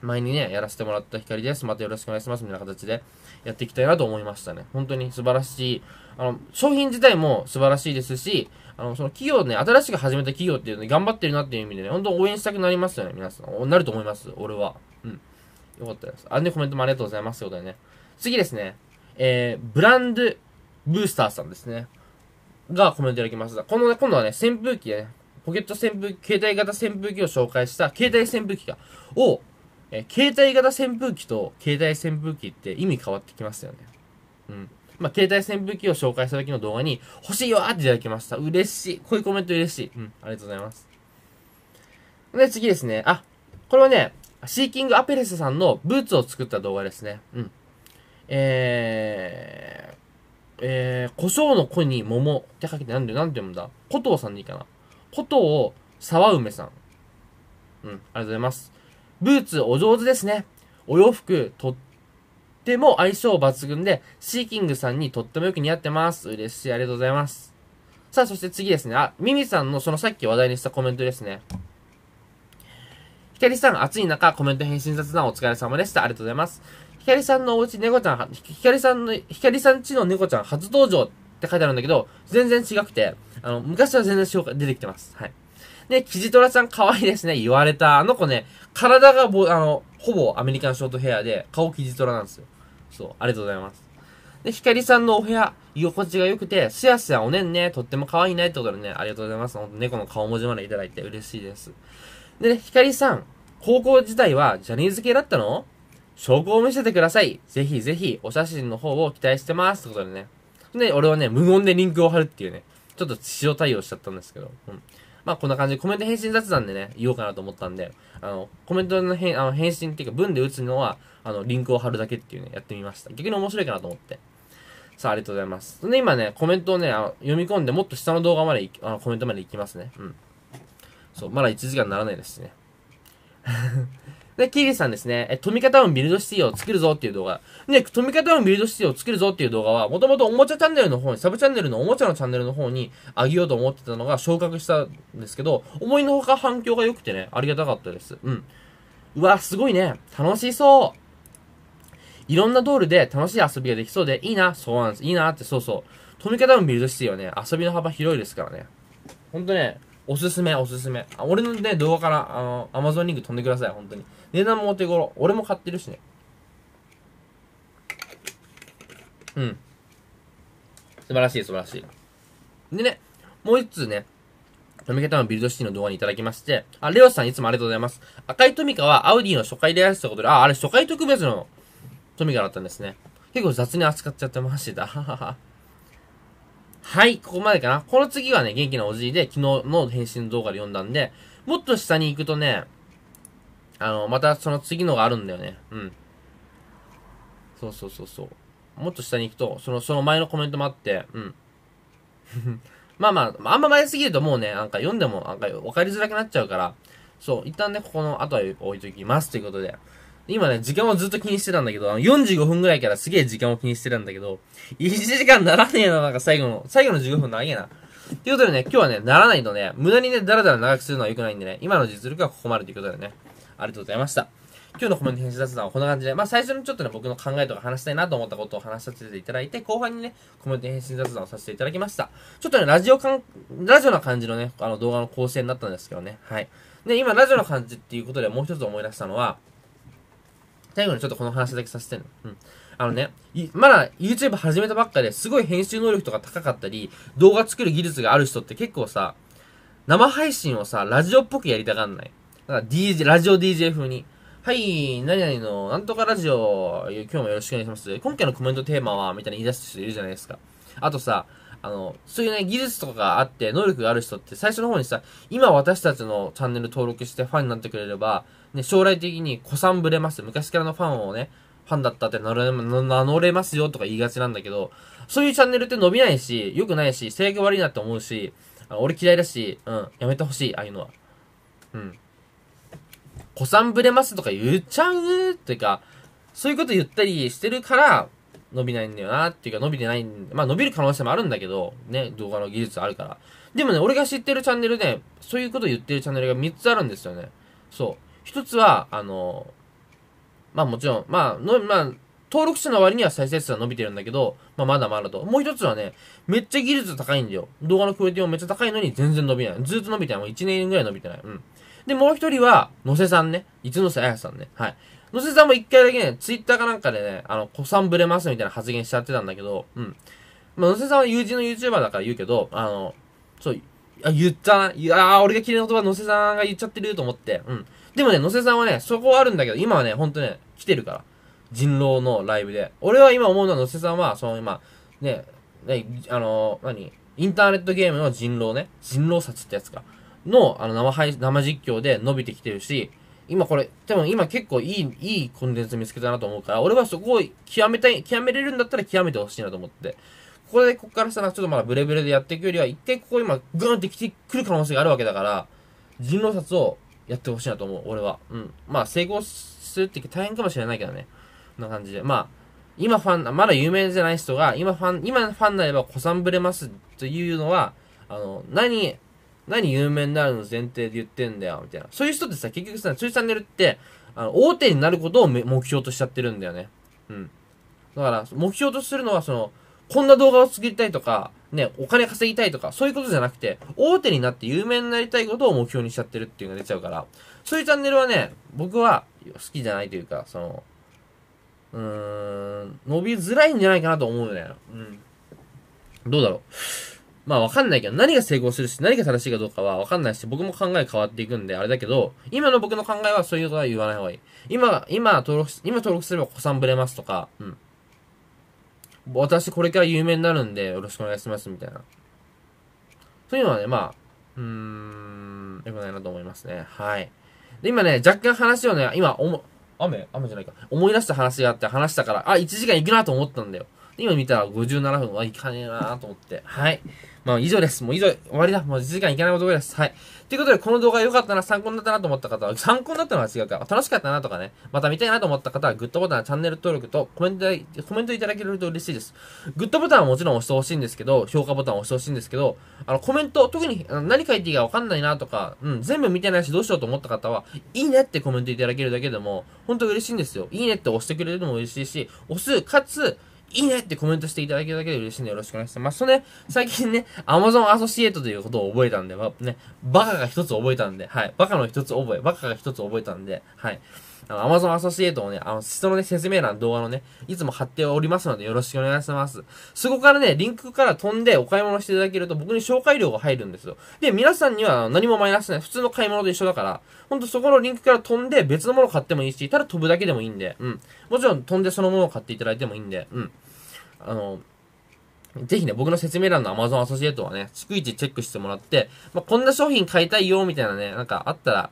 前にね、やらせてもらった光です。またよろしくお願いします。みたいな形でやっていきたいなと思いましたね。本当に素晴らしい。あの、商品自体も素晴らしいですし、あの、その企業ね、新しく始めた企業っていうの、ね、頑張ってるなっていう意味でね、本当応援したくなりますよね、皆さん。なると思います、俺は。うん。よかったです。あんでコメントもありがとうございます。ということでね。次ですね。えー、ブランドブースターさんですね。がコメントいただきました。このね、今度はね、扇風機でね、ポケット扇風機、携帯型扇風機を紹介した、携帯扇風機か、を、え携帯型扇風機と携帯扇風機って意味変わってきますよね。うん。まあ、携帯扇風機を紹介した時の動画に、欲しいよーっていただきました。嬉しい。こういうコメント嬉しい。うん。ありがとうございます。で、次ですね。あ、これはね、シーキングアペレスさんのブーツを作った動画ですね。うん。ええー、胡椒の子に桃って書いてなんで、なんて読むんだ古藤さんでいいかな古藤沢梅さん。うん、ありがとうございます。ブーツお上手ですね。お洋服とっても相性抜群で、シーキングさんにとってもよく似合ってます。嬉しい。ありがとうございます。さあ、そして次ですね。あ、ミミさんのそのさっき話題にしたコメントですね。ひかりさん、暑い中、コメント返信雑談お疲れ様でした。ありがとうございます。ひかりさんのお家猫ちゃん、ひかりさんの、ひかりさんちの猫ちゃん初登場って書いてあるんだけど、全然違くて、あの、昔は全然紹介出てきてます。はい。で、キジトラちゃん可愛いですね。言われた。あの子ね、体がぼ、あの、ほぼアメリカンショートヘアで、顔キジトラなんですよ。そう、ありがとうございます。で、ひかりさんのお部屋、居心地が良くて、すやすやおねんね、とっても可愛いねってことでね、ありがとうございます。ほんと猫の顔文字までいただいて嬉しいです。で、ね、ひかりさん、高校時代はジャニーズ系だったの証拠を見せてください。ぜひぜひ、お写真の方を期待してます。ってことでね。で、俺はね、無言でリンクを貼るっていうね、ちょっと塩対応しちゃったんですけど、うん。まあ、こんな感じでコメント返信雑談でね、言おうかなと思ったんで、あの、コメントの返あの返信っていうか文で打つのは、あの、リンクを貼るだけっていうね、やってみました。逆に面白いかなと思って。さあ、ありがとうございます。で、今ね、コメントをね、あの読み込んで、もっと下の動画まで、あのコメントまで行きますね。うん。そう、まだ1時間にならないですしね。で、キリさんですね、え、トミカタウンビルドシティを作るぞっていう動画。で、トミカタウンビルドシティを作るぞっていう動画は、もともとおもちゃチャンネルの方に、サブチャンネルのおもちゃのチャンネルの方にあげようと思ってたのが昇格したんですけど、思いのほか反響が良くてね、ありがたかったです。うん。うわ、すごいね。楽しそう。いろんなドールで楽しい遊びができそうで、いいな、そうなんです。いいなって、そうそう。トミカタウンビルドシティはね、遊びの幅広いですからね。ほんとね、おすすめ、おすすめ。あ俺のね、動画から、あの、アマゾンリンク飛んでください、本当に。値段もお手頃。俺も買ってるしね。うん。素晴らしい、素晴らしい。でね、もう一通ね、トミカタのビルドシティの動画にいただきまして、あ、レオスさんいつもありがとうございます。赤いトミカはアウディの初回でやらせたことで、あ、あれ初回特別のトミカだったんですね。結構雑に扱っちゃってました。はい、ここまでかな。この次はね、元気なおじいで昨日の返信動画で読んだんで、もっと下に行くとね、あの、またその次のがあるんだよね。うん。そうそうそうそう。もっと下に行くと、その、その前のコメントもあって、うん。まあまあ、あんま前すぎるともうね、なんか読んでもなんか分かりづらくなっちゃうから、そう、一旦ね、ここの後は置いときますということで。今ね、時間をずっと気にしてたんだけど、あの、45分くらいからすげえ時間を気にしてたんだけど、1時間ならねえな、なんか最後の、最後の15分長えな。ということでね、今日はね、ならないとね、無駄にね、だらだら長くするのは良くないんでね、今の実力はここまでということでね。ありがとうございました。今日のコメント返信雑談はこんな感じで、まあ最初にちょっとね、僕の考えとか話したいなと思ったことを話させていただいて、後半にね、コメント返信雑談をさせていただきました。ちょっとね、ラジオ感、ラジオな感じのね、あの動画の構成になったんですけどね、はい。で、今、ラジオの感じっていうことでもう一つ思い出したのは、最後にちょっとこの話だけさせてるの。うん。あのね、まだ YouTube 始めたばっかですごい編集能力とか高かったり、動画作る技術がある人って結構さ、生配信をさ、ラジオっぽくやりたがんない。なんか DJ、ラジオ DJ 風に。はい、何々の、なんとかラジオ、今日もよろしくお願いします。今回のコメントテーマは、みたいに言い出す人いるじゃないですか。あとさ、あの、そういうね、技術とかがあって、能力がある人って、最初の方にさ、今私たちのチャンネル登録してファンになってくれれば、ね、将来的に子さんぶれます。昔からのファンをね、ファンだったって名乗れますよとか言いがちなんだけど、そういうチャンネルって伸びないし、良くないし、性格悪いなって思うし、俺嫌いだし、うん、やめてほしい、ああいうのは。うん。子さんぶれますとか言っちゃうっていうか、そういうこと言ったりしてるから、伸びないんだよなっていうか、伸びてないんまあ伸びる可能性もあるんだけど、ね、動画の技術あるから。でもね、俺が知ってるチャンネルで、そういうこと言ってるチャンネルが3つあるんですよね。そう。1つは、あの、まあもちろん、まあ、の、まあ、登録者の割には再生数は伸びてるんだけど、まあまだまだと。もう一つはね、めっちゃ技術高いんだよ。動画のクオリティもめっちゃ高いのに全然伸びない。ずっと伸びてない。もう1年ぐらい伸びてない。うん。で、もう一人は、のせさんね。いつのせあやさんね。はい。のせさんも一回だけね、ツイッターかなんかでね、あの、子さんぶれますみたいな発言しちゃってたんだけど、うん。まあ、のせさんは友人の YouTuber だから言うけど、あの、そう、あ、言ったな。いや俺が綺麗な言葉、のせさんが言っちゃってると思って、うん。でもね、のせさんはね、そこはあるんだけど、今はね、ほんとね、来てるから。人狼のライブで。俺は今思うのは、のせさんは、その今、ね、ね、あのー、何インターネットゲームの人狼ね。人狼殺ってやつか。の、あの、生配、生実況で伸びてきてるし、今これ、多分今結構いい、いいコンテンツ見つけたなと思うから、俺はそこを極めたい、極めれるんだったら極めてほしいなと思って。ここで、こっからしたらちょっとまだブレブレでやっていくよりは、一回ここ今、グーンって来てくる可能性があるわけだから、人狼殺をやってほしいなと思う、俺は。うん。まあ、成功するって大変かもしれないけどね。こんな感じで。まあ、今ファン、まだ有名じゃない人が、今ファン、今ファンなれば子さんぶれますというのは、あの、何、何有名になるの前提で言ってんだよ、みたいな。そういう人ってさ、結局さ、そういうチャンネルって、あの、大手になることを目標としちゃってるんだよね。うん。だから、目標とするのは、その、こんな動画を作りたいとか、ね、お金稼ぎたいとか、そういうことじゃなくて、大手になって有名になりたいことを目標にしちゃってるっていうのが出ちゃうから、そういうチャンネルはね、僕は好きじゃないというか、その、うーん、伸びづらいんじゃないかなと思うね。うん。どうだろう。まあわかんないけど、何が成功するし、何が正しいかどうかはわかんないし、僕も考え変わっていくんで、あれだけど、今の僕の考えはそういうことは言わない方がいい。今、今登録今登録すれば子さんぶれますとか、うん。私これから有名になるんで、よろしくお願いします、みたいな。そういうのはね、まあ、うーん、良くないなと思いますね。はい。で、今ね、若干話をね、今、おも、雨雨じゃないか。思い出した話があって話したから、あ、1時間行くなと思ったんだよ。今見たら57分はいかねえなーと思って。はい。まあ以上です。もう以上、終わりだ。もう1時間いかない男です。はい。ということで、この動画良かったな、参考になったなと思った方は、参考になったのは違うか、楽しかったなとかね、また見たいなと思った方は、グッドボタン、チャンネル登録とコメント、コメントいただけると嬉しいです。グッドボタンはもちろん押してほしいんですけど、評価ボタンを押してほしいんですけど、あの、コメント、特に何書いていいかわかんないなとか、うん、全部見てないしどうしようと思った方は、いいねってコメントいただけるだけでも、本当嬉しいんですよ。いいねって押してくれるのも嬉しいし、押す、かつ、いいねってコメントしていただけるだけで嬉しいんでよろしくお願いします。まそれ、ね、最近ね、Amazon アソシエイトということを覚えたんで、ね、バカが一つ覚えたんで、はい。バカの一つ覚え、バカが一つ覚えたんで、はい。あのゾンアソシエイトをね、あの、そのね、説明欄動画のね、いつも貼っておりますのでよろしくお願いします。そこからね、リンクから飛んでお買い物していただけると僕に紹介料が入るんですよ。で、皆さんには何もマイナスない。普通の買い物と一緒だから、ほんとそこのリンクから飛んで別のもの買ってもいいし、ただ飛ぶだけでもいいんで、うん。もちろん飛んでそのものを買っていただいてもいいんで、うん。あの、ぜひね、僕の説明欄の Amazon アソシエイトはね、逐一チェックしてもらって、まあ、こんな商品買いたいよ、みたいなね、なんかあったら、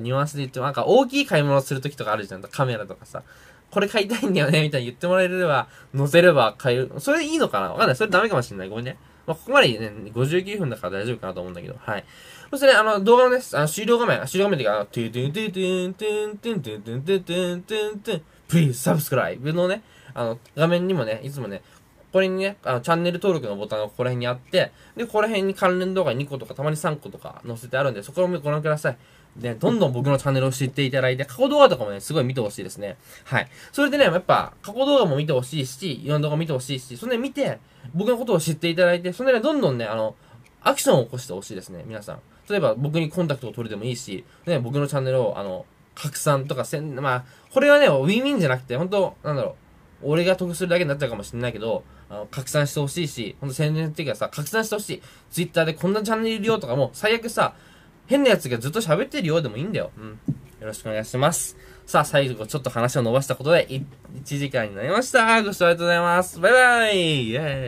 ニュアンスで言っても、なんか大きい買い物するときとかあるじゃん。カメラとかさ。これ買いたいんだよね、みたいに言ってもらえれば、載せれば買える。それいいのかなわかんない。それダメかもしんない。ごめんね。まあ、ここまでね、59分だから大丈夫かなと思うんだけど、はい。そしてね、あの、動画のね、あの終了画面、終了画面っていうか、あの、トゥトゥトゥトゥントゥントゥントゥントゥントゥトゥントゥトゥン、please s u b s のね、あの、画面にもね、いつもね、これにね、あの、チャンネル登録のボタンがここら辺にあって、で、ここら辺に関連動画2個とか、たまに3個とか載せてあるんで、そこをご覧ください。で、どんどん僕のチャンネルを知っていただいて、過去動画とかもね、すごい見てほしいですね。はい。それでね、やっぱ、過去動画も見てほしいし、いろんな動画見てほしいし、それで見て、僕のことを知っていただいて、それで、ね、どんどんね、あの、アクションを起こしてほしいですね、皆さん。例えば、僕にコンタクトを取るでもいいし、ね、僕のチャンネルを、あの、拡散とかせん、まあ、これはね、ウィンウィンじゃなくて、本当なんだろう。俺が得するだけになっちゃうかもしれないけど、あの、拡散してほしいし、ほんと宣伝っていうかさ、拡散してほしい。ツイッターでこんなチャンネルいるよとかも、最悪さ、変なやつがずっと喋ってるようでもいいんだよ。うん。よろしくお願いします。さあ、最後ちょっと話を伸ばしたことで、1時間になりました。ご視聴ありがとうございます。バイバイイェ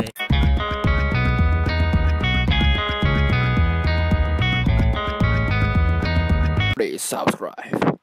ーイ